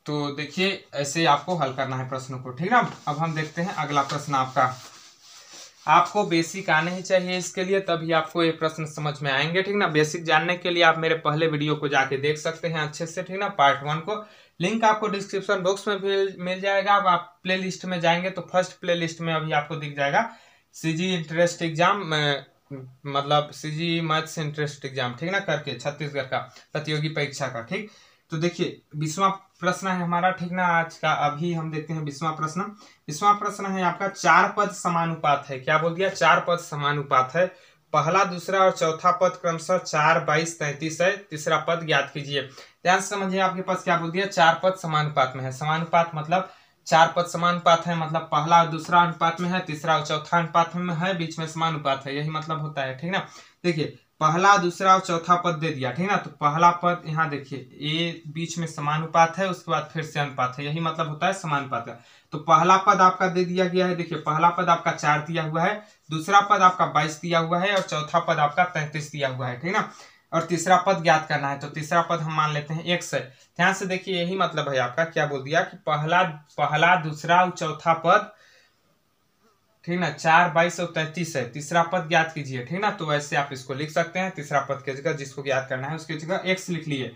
तो देखिए ऐसे आपको हल करना है प्रश्नों को ठीक ना अब हम देखते हैं अगला प्रश्न आपका आपको बेसिक आने ही चाहिए इसके लिए तभी आपको ये प्रश्न समझ में आएंगे ठीक ना बेसिक जानने के लिए आप मेरे पहले वीडियो को जाके देख सकते हैं अच्छे से ठीक ना पार्ट वन को लिंक आपको डिस्क्रिप्शन बॉक्स में भी मिल जाएगा अब आप प्ले लिस्ट में जाएंगे तो फर्स्ट प्ले लिस्ट में अभी आपको दिख जाएगा जी इंटरेस्ट एग्जाम मतलब C G maths interest exam ठीक ना करके छत्तीसगढ़ का प्रतियोगी परीक्षा का ठीक तो देखिए विश्वा प्रश्न है हमारा ठीक ना आज का अभी हम देखते हैं बीसवा प्रश्न बीसवा प्रश्न है आपका चार पद समानुपात है क्या बोल दिया चार पद समानुपात है पहला दूसरा और चौथा पद क्रमशः चार बाईस तैतीस है तीसरा पद ज्ञात कीजिए ध्यान से समझिए आपके पास क्या बोल दिया चार पद समानुपात में है समानुपात मतलब चार पद समानुपात है मतलब पहला और दूसरा अनुपात में है तीसरा और चौथा अनुपात में है बीच में समानुपात है यही मतलब होता है ठीक ना देखिए पहला दूसरा और चौथा पद दे दिया ठीक ना तो पहला पद यहाँ देखिए ए बीच में समानुपात है उसके बाद फिर से अनुपात है यही मतलब होता है समानुपात का तो पहला पद आपका दे दिया गया है देखिए पहला पद आपका चार दिया हुआ है दूसरा पद आपका बाईस दिया हुआ है और चौथा पद आपका तैंतीस दिया हुआ है ठीक ना और तीसरा पद ज्ञात करना है तो तीसरा पद हम मान लेते हैं एक्स है ध्यान से देखिए यही मतलब है आपका क्या बोल दिया कि पहला पहला दूसरा और चौथा पद ठीक ना चार बाईस और तैतीस है तीसरा पद ज्ञात कीजिए ठीक ना तो वैसे आप इसको लिख सकते हैं तीसरा पद की जगह जिसको ज्ञात करना है उसकी जगह एक्स लिख लिए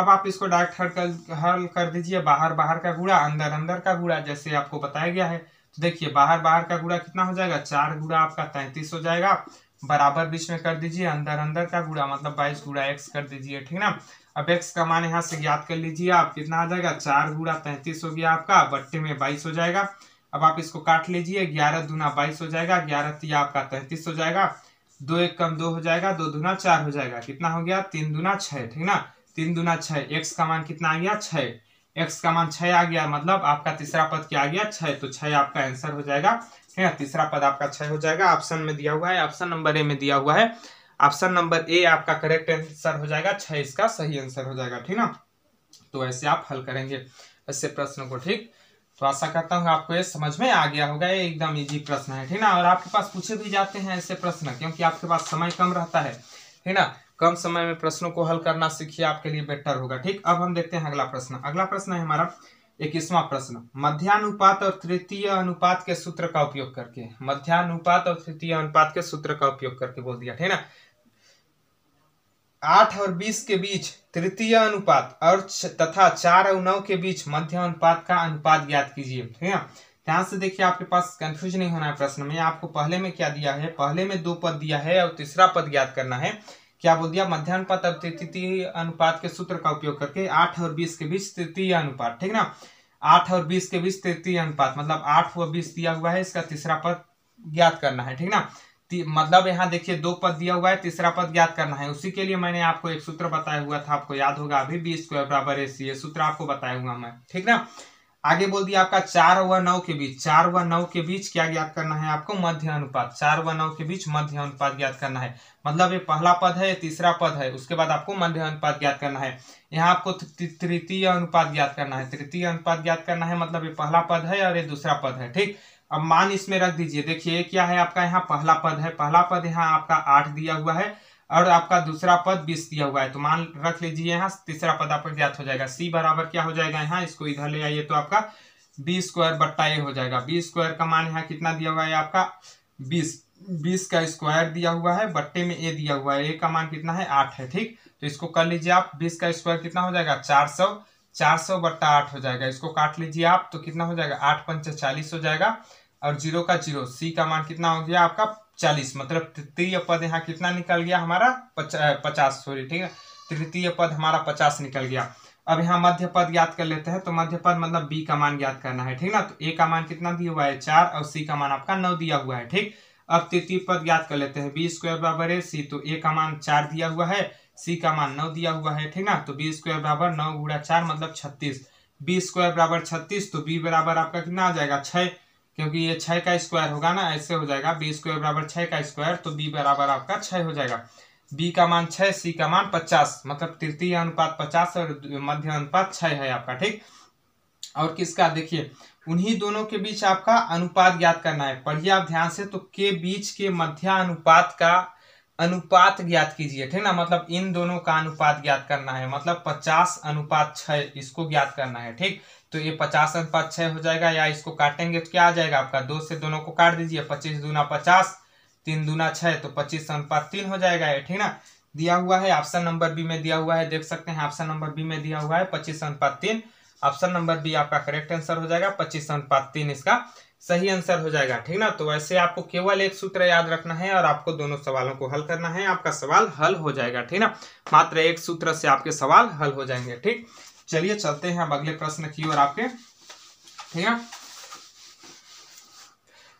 अब आप इसको डायरेक्ट हल कर हल कर दीजिए बाहर बाहर का गुड़ा अंदर अंदर का गुड़ा जैसे आपको बताया गया है तो देखिए बाहर बाहर का गुड़ा कितना हो जाएगा चार गुड़ा आपका तैंतीस हो जाएगा बराबर बीच में कर दीजिए अंदर अंदर का गुड़ा मतलब बाईस गुड़ा एक्स कर दीजिए ठीक ना अब एक्स का मान यहाँ से ज्ञात कर लीजिए आप कितना आ जाएगा चार गुड़ा तैंतीस हो गया आपका बट्टे में बाईस हो जाएगा अब आप इसको काट लीजिए ग्यारह दूना बाईस हो जाएगा ग्यारह तीन आपका तैतीस हो जाएगा दो एक कम दो हो जाएगा दो दूना चार हो जाएगा कितना हो गया तीन दूना छः ठीक ना तीन दूना छः एक्स का मान कितना आ गया छः एक्स का मान छः आ गया मतलब आपका तीसरा पद क्या आ गया छः तो छः आपका आंसर हो जाएगा ठीक है तीसरा पद आपका छः हो जाएगा ऑप्शन में दिया हुआ है ऑप्शन नंबर ए में दिया हुआ है ऑप्शन नंबर ए आपका करेक्ट आंसर हो जाएगा छः इसका सही आंसर हो जाएगा ठीक ना तो ऐसे आप हल करेंगे ऐसे प्रश्नों को ठीक तो आशा करता हूँ आपको ये समझ में आ गया होगा ये एकदम इजी प्रश्न है ठीक ना और आपके पास पूछे भी जाते हैं ऐसे प्रश्न क्योंकि आपके पास समय कम रहता है ठीक ना कम समय में प्रश्नों को हल करना सीखिए आपके लिए बेटर होगा ठीक अब हम देखते हैं अगला प्रश्न अगला प्रश्न है हमारा इक्कीसवा प्रश्न मध्यानुपात और तृतीय अनुपात के सूत्र का उपयोग करके मध्यानुपात और तृतीय अनुपात के सूत्र का उपयोग करके बोल दिया ठीक ना आठ और बीस के बीच तृतीय अनुपात और तथा चार और नौ के बीच मध्य अनुपात का अनुपात ज्ञात कीजिए ठीक है ध्यान से देखिए आपके पास कंफ्यूज नहीं होना है प्रश्न में आपको पहले में क्या दिया है पहले में दो पद दिया है और तीसरा पद ज्ञात करना है क्या बोल दिया मध्यानुपात और तृतीय अनुपात के सूत्र का उपयोग करके आठ और बीस के बीच तृतीय अनुपात ठीक ना आठ और बीस के बीच तृतीय अनुपात मतलब आठ व बीस दिया हुआ है इसका तीसरा पद ज्ञात करना है ठीक ना मतलब यहाँ देखिए दो पद दिया हुआ है तीसरा पद ज्ञात करना है उसी के लिए मैंने आपको एक सूत्र बताया हुआ था आपको याद होगा अभी बी स्क्वायर बराबर ए सी ये सूत्र आपको बताया हुआ मैं ठीक ना आगे बोल दिया आपका चार व नौ के बीच चार व नौ के बीच क्या ज्ञात करना है आपको मध्य अनुपात चार व नौ के बीच मध्य अनुपात ज्ञात करना है मतलब ये पहला पद है ये तीसरा पद है उसके बाद आपको मध्य अनुपात ज्ञात करना है यहाँ आपको तृतीय अनुपात ज्ञात करना है तृतीय अनुपात ज्ञात करना है मतलब ये पहला पद है और ये दूसरा पद है ठीक अब मान इसमें रख दीजिए देखिए क्या है आपका यहाँ पहला पद है पहला पद यहाँ आपका आठ दिया हुआ है और आपका दूसरा पद बीस दिया हुआ है तो मान रख लीजिए यहाँ तीसरा पद आपका ज्ञात हो जाएगा सी बराबर क्या हो जाएगा यहाँ इसको इधर ले आइए तो आपका बी स्क्वायर बट्टा ए हो जाएगा बी स्क्वायर का मान यहाँ कितना दिया हुआ है आपका बीस बीस का स्क्वायर दिया हुआ है बट्टे में ए दिया हुआ है ए का मान कितना है आठ है ठीक तो इसको कर लीजिए आप बीस का स्क्वायर कितना हो जाएगा चार सौ चार सौ बट्टा आठ हो जाएगा इसको काट लीजिए आप तो कितना हो जाएगा आठ पंच चालीस हो जाएगा और जीरो का जीरो सी का मान कितना हो गया आपका चालीस मतलब तृतीय पद यहाँ कितना निकल गया हमारा पचास सॉरी ठीक है तृतीय पद हमारा पचास निकल गया अब यहाँ मध्य पद ज्ञात कर लेते हैं तो मध्य पद मतलब बी का मान ज्ञात करना है ठीक ना तो ए का मान कितना दिया हुआ है चार और सी का मान आपका नौ दिया हुआ है ठीक अब तृतीय पद ज्ञात कर लेते हैं बी स्क्वायर बराबर है सी तो ए का मान चार दिया हुआ है सी का मान नौ दिया हुआ है ठीक ना तो बी स्क्वायर बराबर नौ गुड़ा चार मतलब छत्तीस बी स्क्वायर बराबर छत्तीस तो बी बराबर आपका कितना आ जाएगा छः क्योंकि ये छः का स्क्वायर होगा ना ऐसे हो जाएगा बी स्क्वायर बराबर छः का स्क्वायर तो बी बराबर आपका छः हो जाएगा बी का मान छः सी का मान पचास मतलब तृतीय अनुपात पचास और मध्य अनुपात छः है आपका ठीक और किसका देखिए उन्हीं दोनों के बीच आपका अनुपात ज्ञात करना है पढ़िए आप ध्यान से तो के बीच के मध्य अनुपात का अनुपात ज्ञात कीजिए ठीक ना मतलब इन दोनों का अनुपात ज्ञात करना है मतलब पचास अनुपात छः इसको ज्ञात करना है ठीक तो ये पचास अनुपात छ हो जाएगा या इसको काटेंगे तो क्या आ जाएगा आपका दो से दोनों को काट दीजिए पच्चीस दूना पचास तीन दूना छः तो पच्चीस अनुपात तीन हो जाएगा ये ठीक ना दिया हुआ है ऑप्शन नंबर बी में दिया हुआ है देख सकते हैं ऑप्शन नंबर बी में दिया हुआ है पच्चीस अनुपात तीन ऑप्शन नंबर बी आपका करेक्ट आंसर हो जाएगा पच्चीस अनुपात तीन इसका सही आंसर हो जाएगा ठीक ना तो वैसे आपको केवल एक सूत्र याद रखना है और आपको दोनों सवालों को हल करना है आपका सवाल हल हो जाएगा ठीक ना मात्र एक सूत्र से आपके सवाल हल हो जाएंगे ठीक चलिए चलते हैं अब अगले प्रश्न की ओर आपके ठीक है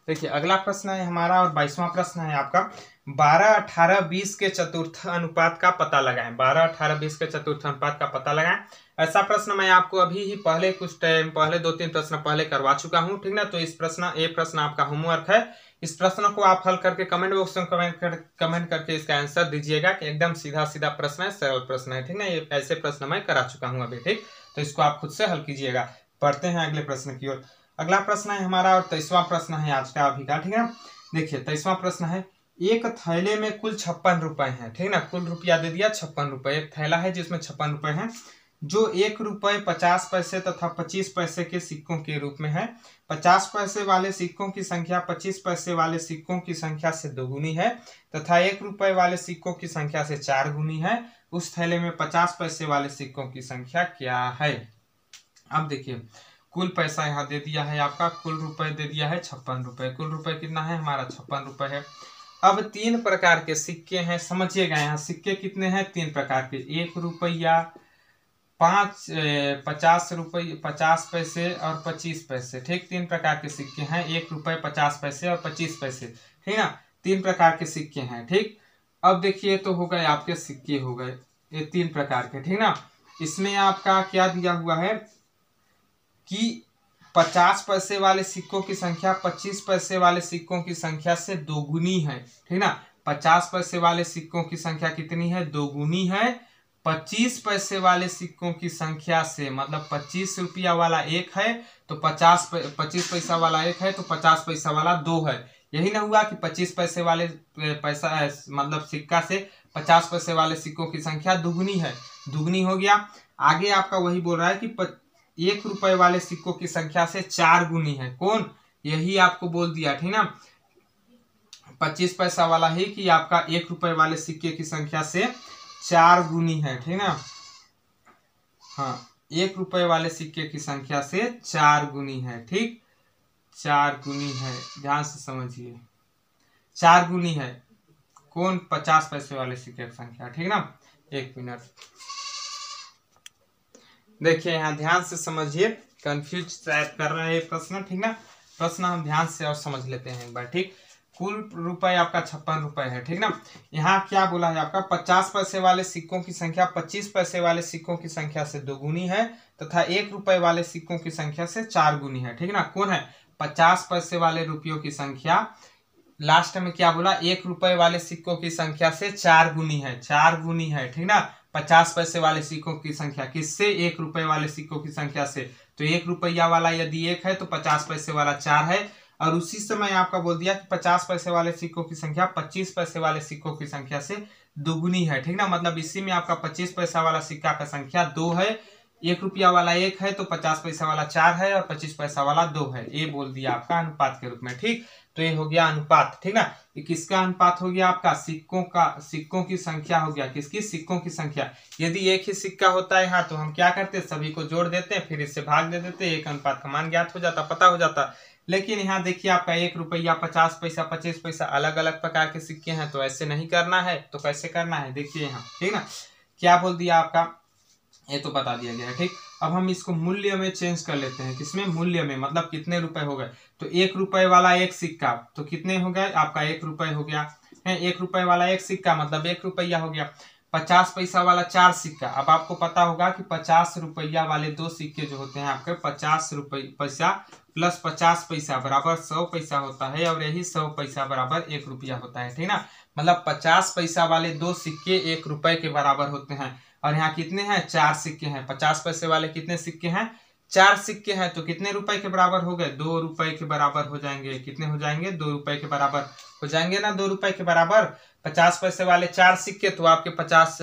देखिए अगला प्रश्न है हमारा और बाईसवां प्रश्न है आपका बारह अठारह बीस के चतुर्थ अनुपात का पता लगाएं बारह अठारह बीस के चतुर्थ अनुपात का पता लगाएं ऐसा प्रश्न मैं आपको अभी ही पहले कुछ टाइम पहले दो तीन प्रश्न पहले करवा चुका हूँ ठीक ना तो इस प्रश्न ये प्रश्न आपका होमवर्क है इस प्रश्न को आप हल करके कमेंट बॉक्स में कमेंट कर, कमेंट करके इसका आंसर दीजिएगा कि एकदम सीधा सीधा प्रश्न है सरल प्रश्न है ठीक ना ये ऐसे प्रश्न मैं करा चुका हूँ अभी ठीक तो इसको आप खुद से हल कीजिएगा पढ़ते हैं अगले प्रश्न की ओर अगला प्रश्न है हमारा और तेईसवा प्रश्न है आज का अभी का ठीक है देखिए तेईसवा प्रश्न है एक थैले में कुल छप्पन रुपए हैं ठीक ना कुल रुपया दे दिया छप्पन रुपए एक थैला है जिसमें छप्पन रुपए हैं जो एक रुपये पचास पैसे तथा पच्चीस पैसे के सिक्कों के रूप में है पचास पैसे वाले सिक्कों की संख्या पच्चीस पैसे वाले सिक्कों की संख्या से दोगुनी है तथा एक रुपये वाले सिक्कों की संख्या से चार गुनी है उस थैले में पचास पैसे वाले सिक्कों की संख्या क्या है अब देखिए कुल पैसा यहाँ दे दिया है आपका कुल रुपये दे दिया है छप्पन रुपए कुल रुपये कितना है हमारा छप्पन रुपए है अब तीन प्रकार के सिक्के हैं समझिएगा यहाँ सिक्के कितने हैं तीन प्रकार के एक रुपया पाँच पचास रुपये पचास पैसे और पच्चीस पैसे ठीक तीन प्रकार के सिक्के हैं एक रुपये पचास पैसे और पच्चीस पैसे ठीक ना तीन प्रकार के सिक्के हैं ठीक अब देखिए तो हो गए आपके सिक्के हो गए ये तीन प्रकार के ठीक ना इसमें आपका क्या दिया हुआ है कि पचास पैसे वाले सिक्कों की संख्या पच्चीस पैसे वाले सिक्कों की संख्या से दोगुनी है ठीक ना पचास पैसे वाले सिक्कों की संख्या कितनी है दोगुनी है पच्चीस पैसे वाले सिक्कों की संख्या से मतलब पच्चीस रुपया वाला एक है तो पचास पच्चीस पैसा वाला एक है तो पचास पैसा वाला दो है यही ना हुआ कि पच्चीस पैसे वाले पैसा मतलब सिक्का से पचास पैसे वाले सिक्कों की संख्या दुगनी है दुगनी हो गया आगे आपका वही बोल रहा है कि एक रुपए वाले सिक्कों की संख्या से चार गुनी है कौन यही आपको बोल दिया ठीक ना पच्चीस पैसा वाला ही कि आपका एक रुपए वाले सिक्के की संख्या से चार गुनी है ठीक ना हाँ एक रुपए वाले सिक्के की संख्या से चार गुनी है ठीक चार गुनी है ध्यान से समझिए चार गुनी है कौन पचास पैसे वाले सिक्के की संख्या ठीक ना एक मिनट देखिए यहाँ ध्यान से समझिए कंफ्यूज टाइप कर रहे हैं प्रश्न ठीक ना प्रश्न हम ध्यान से और समझ लेते हैं एक बार ठीक कुल रुपए आपका छप्पन रुपए है ठीक ना यहाँ क्या बोला है आपका पचास पैसे वाले सिक्कों की संख्या पच्चीस पैसे वाले सिक्कों की संख्या से दोगुनी है तथा एक रुपए वाले सिक्कों की संख्या से चार गुनी है ठीक ना कौन है पचास पैसे वाले रुपयों की संख्या लास्ट में क्या बोला एक रुपए वाले सिक्कों की संख्या से चार गुनी है चार गुनी है ठीक ना पचास पैसे वाले सिक्कों की संख्या किससे एक रुपए वाले सिक्कों की संख्या से तो एक रुपया वाला यदि एक है तो पचास पैसे वाला चार है और उसी समय आपका बोल दिया कि पचास पैसे वाले सिक्कों की संख्या पच्चीस पैसे वाले सिक्कों की संख्या से दुगुनी है ठीक ना मतलब इसी में आपका पच्चीस पैसा वाला सिक्का का संख्या दो है एक रुपया वाला एक है तो पचास पैसा वाला चार है और पच्चीस पैसा वाला दो है ये बोल दिया आपका अनुपात के रूप में ठीक तो ये हो गया अनुपात ठीक ना ये किसका अनुपात हो गया आपका सिक्कों का सिक्कों की संख्या हो गया किसकी सिक्कों की संख्या यदि एक ही सिक्का होता है हाँ तो हम क्या करते सभी को जोड़ देते हैं फिर इससे भाग दे देते एक अनुपात का मान ज्ञात हो जाता पता हो जाता लेकिन यहाँ देखिए आपका एक रुपया पचास पैसा पच्चीस पैसा अलग अलग प्रकार के सिक्के हैं तो ऐसे नहीं करना है तो कैसे करना है देखिए यहाँ ठीक ना क्या बोल दिया आपका ये तो बता दिया गया ठीक अब हम इसको मूल्य में चेंज कर लेते हैं किसमें मूल्य में मतलब कितने रुपए हो गए तो एक रुपए वाला एक सिक्का तो कितने हो गए आपका एक रुपए हो गया है एक रुपए वाला एक सिक्का मतलब एक रुपया हो गया पचास पैसा वाला चार सिक्का अब आपको पता होगा कि पचास रुपया वाले दो सिक्के जो होते हैं आपके पचास रुपये पैसा प्लस पचास पैसा बराबर सौ पैसा होता है और यही सौ पैसा बराबर एक रुपया होता है ठीक ना मतलब पचास पैसा वाले दो सिक्के एक रुपए के बराबर होते हैं और यहाँ कितने हैं चार सिक्के हैं पचास पैसे वाले कितने सिक्के हैं चार सिक्के हैं तो कितने रुपए के बराबर हो गए दो रुपए के बराबर हो जाएंगे कितने हो जाएंगे दो रुपए के बराबर हो जाएंगे ना दो रुपए के बराबर पचास पैसे वाले चार सिक्के तो आपके पचास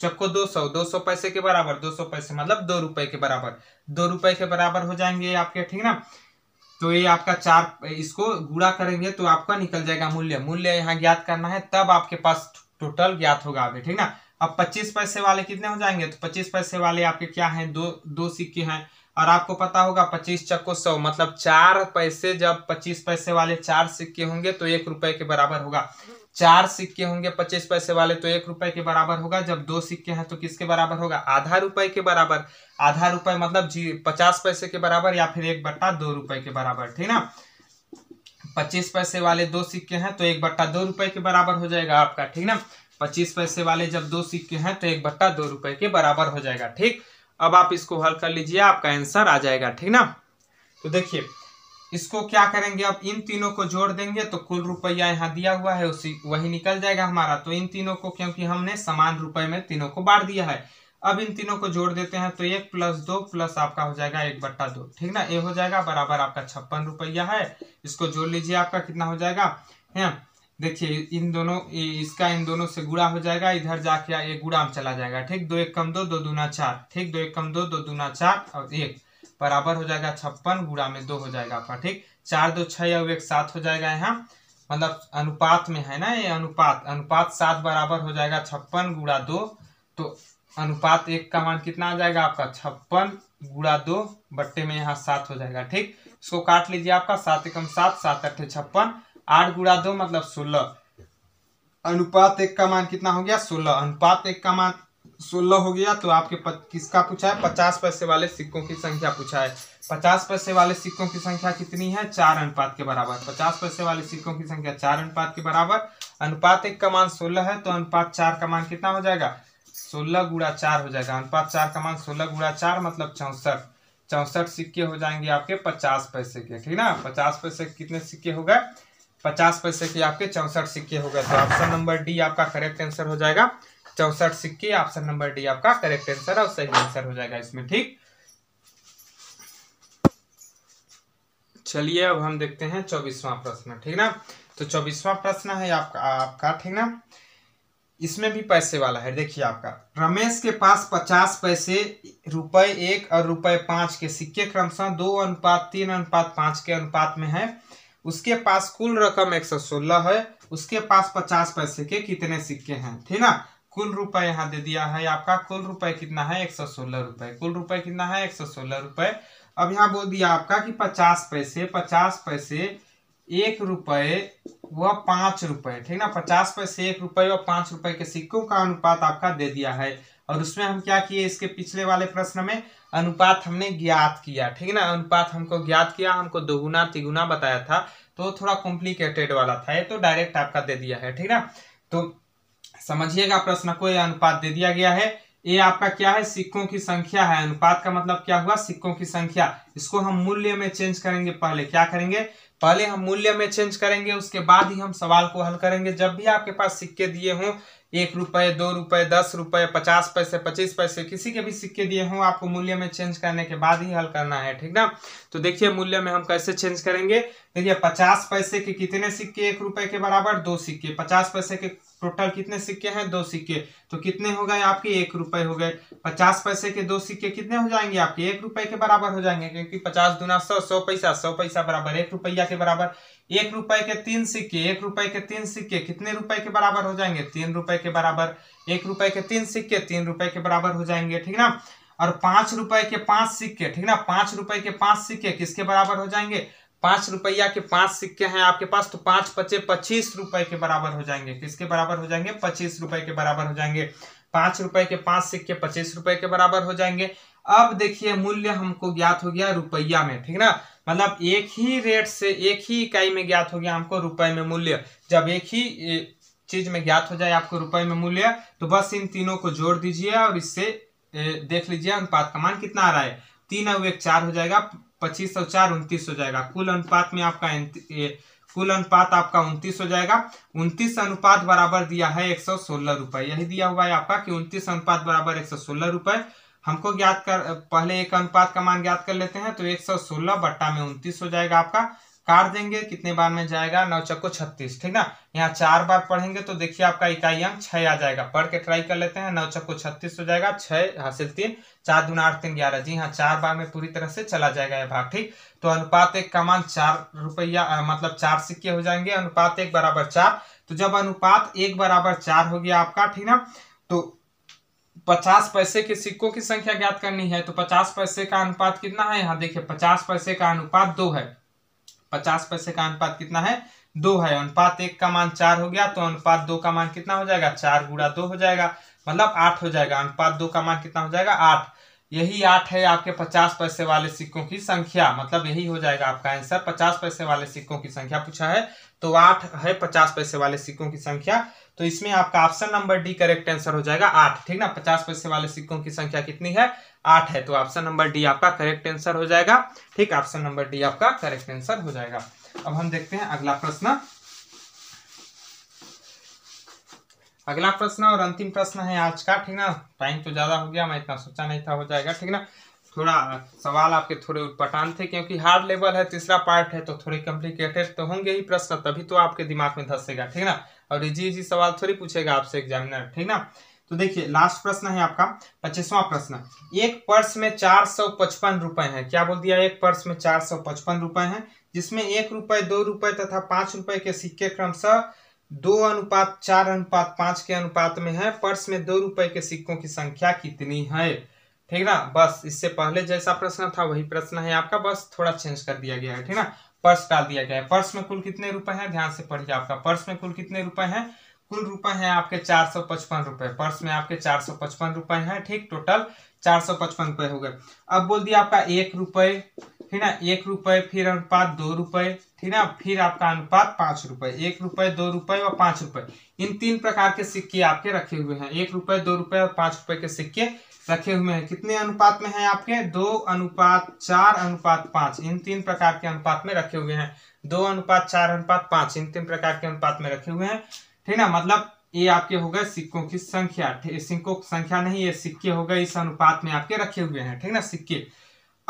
चक्को दो सौ दो सौ पैसे के बराबर दो सौ पैसे मतलब दो रुपए के बराबर दो रुपए के बराबर हो जाएंगे आपके ठीक ना तो ये आपका चार इसको गुड़ा करेंगे तो आपका निकल जाएगा मूल्य मूल्य यहाँ ज्ञात करना है तब आपके पास टोटल ज्ञात होगा आगे ठीक ना अब पच्चीस पैसे वाले कितने हो जाएंगे तो पच्चीस पैसे वाले आपके क्या हैं दो दो सिक्के हैं और आपको पता होगा पच्चीस चक्को सौ मतलब चार पैसे जब पच्चीस पैसे वाले चार सिक्के होंगे तो एक रुपए के बराबर होगा चार सिक्के होंगे पच्चीस पैसे वाले तो एक रुपए के बराबर होगा जब दो सिक्के हैं तो किसके बराबर होगा आधा रुपए के बराबर आधा रुपए मतलब जी पचास पैसे के बराबर या फिर एक बट्टा दो रुपए के बराबर ठीक ना पच्चीस पैसे वाले दो सिक्के हैं तो एक बट्टा दो रुपए के बराबर हो जाएगा आपका ठीक ना पच्चीस पैसे वाले जब दो सिक्के हैं तो एक बट्टा दो रुपए के बराबर हो जाएगा ठीक अब आप इसको हल कर लीजिए आपका आंसर आ जाएगा ठीक ना तो देखिए इसको क्या करेंगे अब इन तीनों को जोड़ देंगे तो कुल रुपया यहाँ दिया हुआ है उसी वही निकल जाएगा हमारा तो इन तीनों को क्योंकि हमने समान रुपये में तीनों को बांट दिया है अब इन तीनों को जोड़ देते हैं तो एक प्लस दो प्लस आपका हो जाएगा एक बट्टा दो ठीक ना ये हो जाएगा बराबर आपका छप्पन रुपया है इसको जोड़ लीजिए आपका कितना हो जाएगा है देखिए इन दोनों इसका इन दोनों से गुड़ा हो जाएगा इधर जाके ये गुड़ा में चला जाएगा ठीक दो एक कम दो दो दूना चार ठीक दो एक कम दो दो दूना चार और एक बराबर हो जाएगा छप्पन गुड़ा में दो हो जाएगा आपका ठीक चार दो छः और एक सात हो जाएगा यहाँ मतलब अनुपात में है ना ये अनुपात अनुपात सात बराबर हो जाएगा छप्पन गुड़ा दो तो अनुपात एक का मान कितना आ जाएगा आपका छप्पन गुड़ा दो बट्टे में यहाँ सात हो जाएगा ठीक इसको काट लीजिए आपका सात एकम सात सात अट्ठे छप्पन आठ गुड़ा दो मतलब सोलह अनुपात एक का मान कितना हो गया सोलह अनुपात एक का मान सोलह हो गया तो आपके प, किसका पूछा है पचास पैसे वाले सिक्कों की संख्या पूछा है पचास पैसे वाले सिक्कों की संख्या कितनी है चार अनुपात के बराबर पचास पैसे वाले सिक्कों की संख्या चार अनुपात के बराबर अनुपात एक का मान सोलह है तो अनुपात चार का मान कितना हो जाएगा सोलह गुड़ा चार हो जाएगा अनुपात चार का मान सोलह गुड़ा चार मतलब चौंसठ चौंसठ सिक्के हो जाएंगे आपके पचास पैसे के ठीक ना पचास पैसे कितने सिक्के हो गए पचास पैसे के आपके चौंसठ सिक्के हो गए तो ऑप्शन नंबर डी आपका करेक्ट आंसर हो जाएगा चौसठ सिक्के ऑप्शन नंबर डी आपका करेक्ट आंसर और सही आंसर हो जाएगा इसमें ठीक चलिए अब हम देखते हैं चौबीसवा प्रश्न ठीक ना तो चौबीसवा प्रश्न है आपका आपका ठीक ना इसमें भी पैसे वाला है देखिए आपका रमेश के पास पचास पैसे रुपए एक और रुपए पांच के सिक्के क्रमशः दो अनुपात तीन अनुपात पांच के अनुपात में है उसके पास कुल रकम एक सौ सोलह है उसके पास पचास पैसे के कितने सिक्के हैं ठीक ना कुल रुपए यहाँ दे दिया है आपका कुल रुपए कितना है एक सौ सोलह रुपए कुल रुपए कितना है एक सौ सोलह रुपए अब यहाँ बोल दिया आपका कि पचास पैसे पचास पैसे एक रुपए व पांच रुपए ठीक ना पचास पैसे एक रुपए व पांच रुपए के सिक्कों का अनुपात आपका दे दिया है और उसमें हम क्या किए इसके पिछले वाले प्रश्न में अनुपात हमने ज्ञात किया ठीक ना अनुपात हमको ज्ञात किया हमको दोगुना तिगुना बताया था तो थोड़ा कॉम्प्लिकेटेड वाला था ये तो डायरेक्ट आपका दे दिया है ठीक ना तो समझिएगा प्रश्न को यह अनुपात दे दिया गया है ये आपका क्या है सिक्कों की संख्या है अनुपात का मतलब क्या हुआ सिक्कों की संख्या इसको हम मूल्य में चेंज करेंगे पहले क्या करेंगे पहले हम मूल्य में चेंज करेंगे उसके बाद ही हम सवाल को हल करेंगे जब भी आपके पास सिक्के दिए हों एक रुपए दो रुपए दस रुपये पचास पैसे पच्चीस पैसे किसी के भी सिक्के दिए हों आपको मूल्य में चेंज करने के बाद ही हल करना है ठीक ना तो देखिए मूल्य में हम कैसे चेंज करेंगे देखिए पचास पैसे के कितने सिक्के एक रुपए के बराबर दो सिक्के पचास पैसे के टोटल कितने सिक्के हैं दो सिक्के तो कितने हो गए आपके एक रुपए हो गए पचास पैसे के दो सिक्के कितने हो जाएंगे आपके एक रुपए के बराबर हो जाएंगे क्योंकि पचास दुना सौ सौ पैसा सौ पैसा बराबर एक रुपया के बराबर एक रुपए के तीन सिक्के एक रुपए के तीन सिक्के कितने रुपए के बराबर हो जाएंगे तीन रुपए के बराबर एक रुपए के तीन सिक्के तीन रुपए के बराबर हो जाएंगे ठीक ना और पांच रुपए के पांच सिक्के ठीक ना पांच रुपए के पांच सिक्के किसके बराबर हो जाएंगे पांच रुपया के पांच सिक्के हैं आपके पास तो पांच पचे पच्चीस रुपए के बराबर हो जाएंगे किसके बराबर हो जाएंगे पच्चीस रुपए के बराबर हो जाएंगे पांच रुपए के पांच सिक्के पच्चीस रुपए के बराबर हो जाएंगे अब देखिए मूल्य हमको ज्ञात हो गया रुपया में ठीक ना मतलब एक ही रेट से एक ही इकाई में ज्ञात हो गया हमको रुपए में मूल्य जब एक ही चीज में ज्ञात हो जाए आपको रुपए में मूल्य तो बस इन तीनों को जोड़ दीजिए और इससे देख लीजिए अनुपात का मान कितना आ रहा है तीन अव एक चार हो जाएगा पच्चीस सौ चार उनतीस हो जाएगा कुल अनुपात में आपका कुल अनुपात आपका उनतीस हो जाएगा उनतीस अनुपात बराबर दिया है एक सौ सोलह रुपए यही दिया हुआ है आपका कि उनतीस अनुपात बराबर एक सौ सोलह रुपए हमको ज्ञात कर पहले एक अनुपात का मान ज्ञात कर लेते हैं तो एक सौ सोलह बट्टा में उनतीस हो जाएगा आपका काट देंगे कितने बार में जाएगा नौ चक्को छत्तीस ठीक ना यहाँ चार बार पढ़ेंगे तो देखिए आपका इकाई अंक छह आ जाएगा पढ़ के ट्राई कर लेते हैं नौ चक्को छत्तीस हो जाएगा छह हासिल तीन चार दून आठ तीन ग्यारह जी हाँ चार बार में पूरी तरह से चला जाएगा यह भाग ठीक तो अनुपात एक का मान चार रुपया मतलब चार सिक्के हो जाएंगे अनुपात एक बराबर चार तो जब अनुपात एक बराबर चार हो गया आपका ठीक ना तो पचास पैसे के सिक्कों की संख्या ज्ञात करनी है तो पचास पैसे का अनुपात कितना है यहाँ देखिए पचास पैसे का अनुपात दो है पचास पैसे का अनुपात कितना है दो है अनुपात एक का मान चार हो गया तो अनुपात दो का मान कितना हो जाएगा चार गुड़ा दो हो जाएगा मतलब आठ हो जाएगा अनुपात दो का मान कितना हो जाएगा आठ यही आठ है आपके पचास पैसे वाले सिक्कों की संख्या मतलब यही हो जाएगा आपका आंसर पचास पैसे वाले सिक्कों की संख्या पूछा है तो आठ है पचास पैसे वाले सिक्कों की संख्या तो इसमें आपका option number D correct answer हो जाएगा आठ ठीक ना पचास पैसे वाले सिक्कों की संख्या कितनी है आठ है तो ऑप्शन नंबर डी आपका करेक्ट आंसर हो जाएगा ठीक ऑप्शन नंबर डी आपका करेक्ट आंसर हो जाएगा अब हम देखते हैं अगला प्रश्न अगला प्रश्न और अंतिम प्रश्न है आज का ठीक ना टाइम तो ज़्यादा हो गया मैं इतना सोचा नहीं था हो जाएगा ठीक ना थोड़ा सवाल आपके थोड़े उत्पटान थे क्योंकि हार्ड लेवल है तीसरा पार्ट है तो थोड़े कॉम्प्लिकेटेड तो होंगे ही प्रश्न तभी तो आपके दिमाग में धसेगा ठीक ना और इजी इजी सवाल थोड़ी पूछेगा आपसे एग्जामिनर ठीक ना तो देखिए लास्ट प्रश्न है आपका पच्चीसवा प्रश्न एक पर्स में चार सौ पचपन रुपए है क्या बोल दिया एक पर्स में चार सौ पचपन रुपए है जिसमें एक रुपए दो रुपए तथा पांच रुपए के सिक्के क्रमशः दो अनुपात चार अनुपात पांच के अनुपात में है पर्स में दो रुपए के सिक्कों की संख्या कितनी है ठीक ना बस इससे पहले जैसा प्रश्न था वही प्रश्न है आपका बस थोड़ा चेंज कर दिया गया है ठीक ना पर्स डाल दिया गया है पर्स में कुल कितने रुपए हैं ध्यान से पढ़िए आपका पर्स में कुल कितने रुपए हैं कुल रुपए हैं आपके चार सौ पचपन रुपए पर्स में आपके चार सौ पचपन रुपए हैं ठीक टोटल चार सौ पचपन रुपए हो गए अब बोल दिया आपका एक रुपए ठीक ना एक रुपए फिर अनुपात दो रुपए ठीक ना फिर आपका अनुपात पांच रुपए एक रुपए दो रुपए और पांच रुपए इन तीन प्रकार के सिक्के आपके रखे हुए हैं एक रुपए दो रुपए और पांच रुपए के सिक्के रखे हुए हैं कितने अनुपात में हैं आपके दो अनुपात चार अनुपात पांच इन तीन प्रकार के अनुपात में रखे हुए हैं दो अनुपात चार अनुपात पांच इन तीन प्रकार के अनुपात में रखे हुए हैं ठीक ना मतलब ये आपके हो गए सिक्कों की संख्या सिक्कों की संख्या नहीं ये सिक्के हो गए इस अनुपात में आपके रखे हुए हैं ठीक ना सिक्के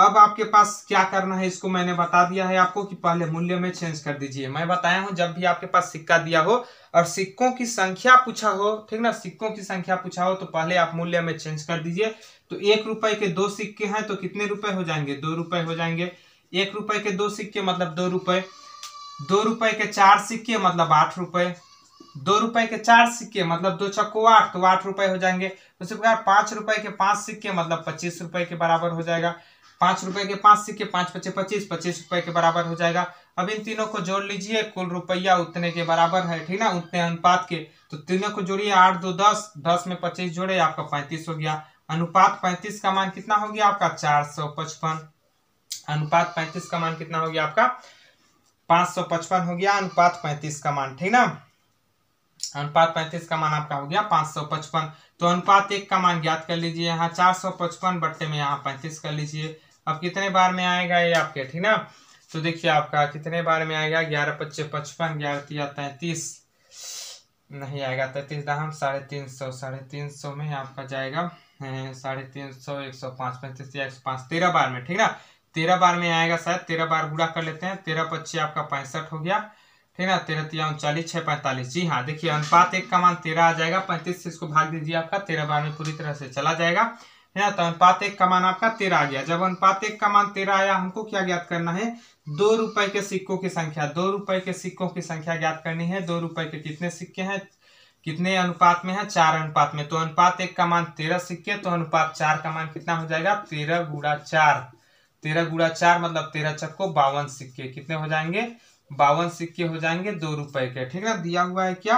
अब आपके पास क्या करना है इसको मैंने बता दिया है आपको कि पहले मूल्य में चेंज कर दीजिए मैं बताया हूं जब भी आपके पास सिक्का दिया हो और सिक्कों की संख्या पूछा हो ठीक ना सिक्कों की संख्या पूछा हो तो पहले आप मूल्य में चेंज कर दीजिए तो एक रुपए के दो सिक्के हैं तो कितने रुपए हो जाएंगे दो रुपए हो जाएंगे एक रुपए के दो सिक्के मतलब दो रुपए दो रुपए के चार सिक्के मतलब आठ रुपए दो रुपए के चार सिक्के मतलब दो चक्को आठ तो आठ रुपए हो जाएंगे उसी प्रकार पांच रुपए के पांच सिक्के मतलब पच्चीस रुपए के बराबर हो जाएगा पांच रुपए के पांच सिक्के पांच पच्चे पच्चीस पच्चीस रुपए के बराबर हो जाएगा अब इन तीनों को जोड़ लीजिए कुल रुपया उतने के बराबर है ठीक ना उतने अनुपात के तो तीनों को जोड़िए आठ दो दस दस में पच्चीस जोड़े आपका पैंतीस हो गया अनुपात पैंतीस का मान कितना हो गया आपका चार सौ पचपन अनुपात पैंतीस का मान कितना हो गया आपका पांच सौ पचपन हो गया अनुपात पैंतीस का मान ठीक ना अनुपात पैंतीस का मान आपका हो गया पांच सौ पचपन तो अनुपात एक का मान ज्ञात कर लीजिए यहाँ चार सौ पचपन बट्टे में यहाँ पैंतीस कर लीजिए अब कितने बार में आएगा ये आपके ठीक ना तो देखिए आपका कितने बार में आएगा ग्यारह पच्चे पचपन ग्यारह तैतीस नहीं आएगा तैतीस दाम साढ़े तीन सौ साढ़े तीन सौ में आपका जाएगा साढ़े तीन सौ एक सौ पाँच पैंतीस या एक सौ पाँच तेरह बार में ठीक ना तेरह बार में आएगा शायद तेरह बार बुरा कर लेते हैं तेरह पच्चीस आपका पैंसठ हो गया ठीक ना तेरह तिया उनचालीस छः पैंतालीस जी हाँ देखिए अनुपात एक का मान तेरह आ जाएगा पैंतीस से इसको भाग दीजिए आपका तेरह बार में पूरी तरह से चला जाएगा है ना तो अनुपात एक का मान आपका तेरह आ गया जब अनुपात एक का मान तेरह आया हमको क्या ज्ञात करना है दो रुपए के सिक्कों की संख्या दो रुपए के सिक्कों की संख्या ज्ञात करनी है दो रुपए के कितने सिक्के हैं कितने अनुपात में है चार अनुपात में तो अनुपात एक का मान तेरह सिक्के तो अनुपात चार का मान कितना हो जाएगा तेरह गुड़ा चार तेरह गुड़ा चार मतलब तेरह चक्को बावन सिक्के कितने हो जाएंगे बावन सिक्के हो जाएंगे दो रुपए के ठीक है दिया हुआ है क्या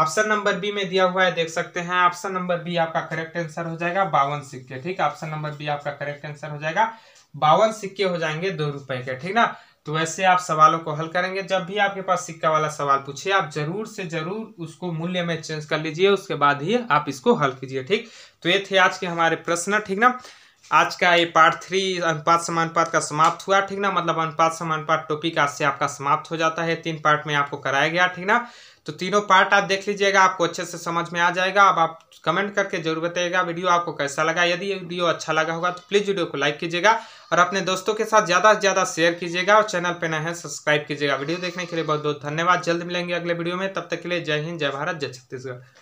ऑप्शन नंबर बी में दिया हुआ है देख सकते हैं ऑप्शन नंबर बी आपका करेक्ट आंसर हो जाएगा बावन सिक्के ठीक ऑप्शन नंबर बी आपका करेक्ट आंसर हो जाएगा बावन सिक्के हो जाएंगे दो रुपए के ठीक ना तो वैसे आप सवालों को हल करेंगे जब भी आपके पास सिक्का वाला सवाल पूछे आप जरूर से जरूर उसको मूल्य में चेंज कर लीजिए उसके बाद ही आप इसको हल कीजिए ठीक तो ये थे आज के हमारे प्रश्न ठीक ना आज का ये पार्ट थ्री अनुपात समानुपात का समाप्त हुआ ठीक ना मतलब अनुपात समानुपात टॉपिक आज से आपका समाप्त हो जाता है तीन पार्ट में आपको कराया गया ठीक ना तो तीनों पार्ट आप देख लीजिएगा आपको अच्छे से समझ में आ जाएगा अब आप कमेंट करके जरूर बताइएगा वीडियो आपको कैसा लगा यदि ये वीडियो अच्छा लगा होगा तो प्लीज़ वीडियो को लाइक कीजिएगा और अपने दोस्तों के साथ ज़्यादा से ज़्यादा शेयर कीजिएगा और चैनल पर नया है सब्सक्राइब कीजिएगा वीडियो देखने के लिए बहुत बहुत धन्यवाद जल्द मिलेंगे अगले वीडियो में तब तक के लिए जय हिंद जय भारत जय छत्तीसगढ़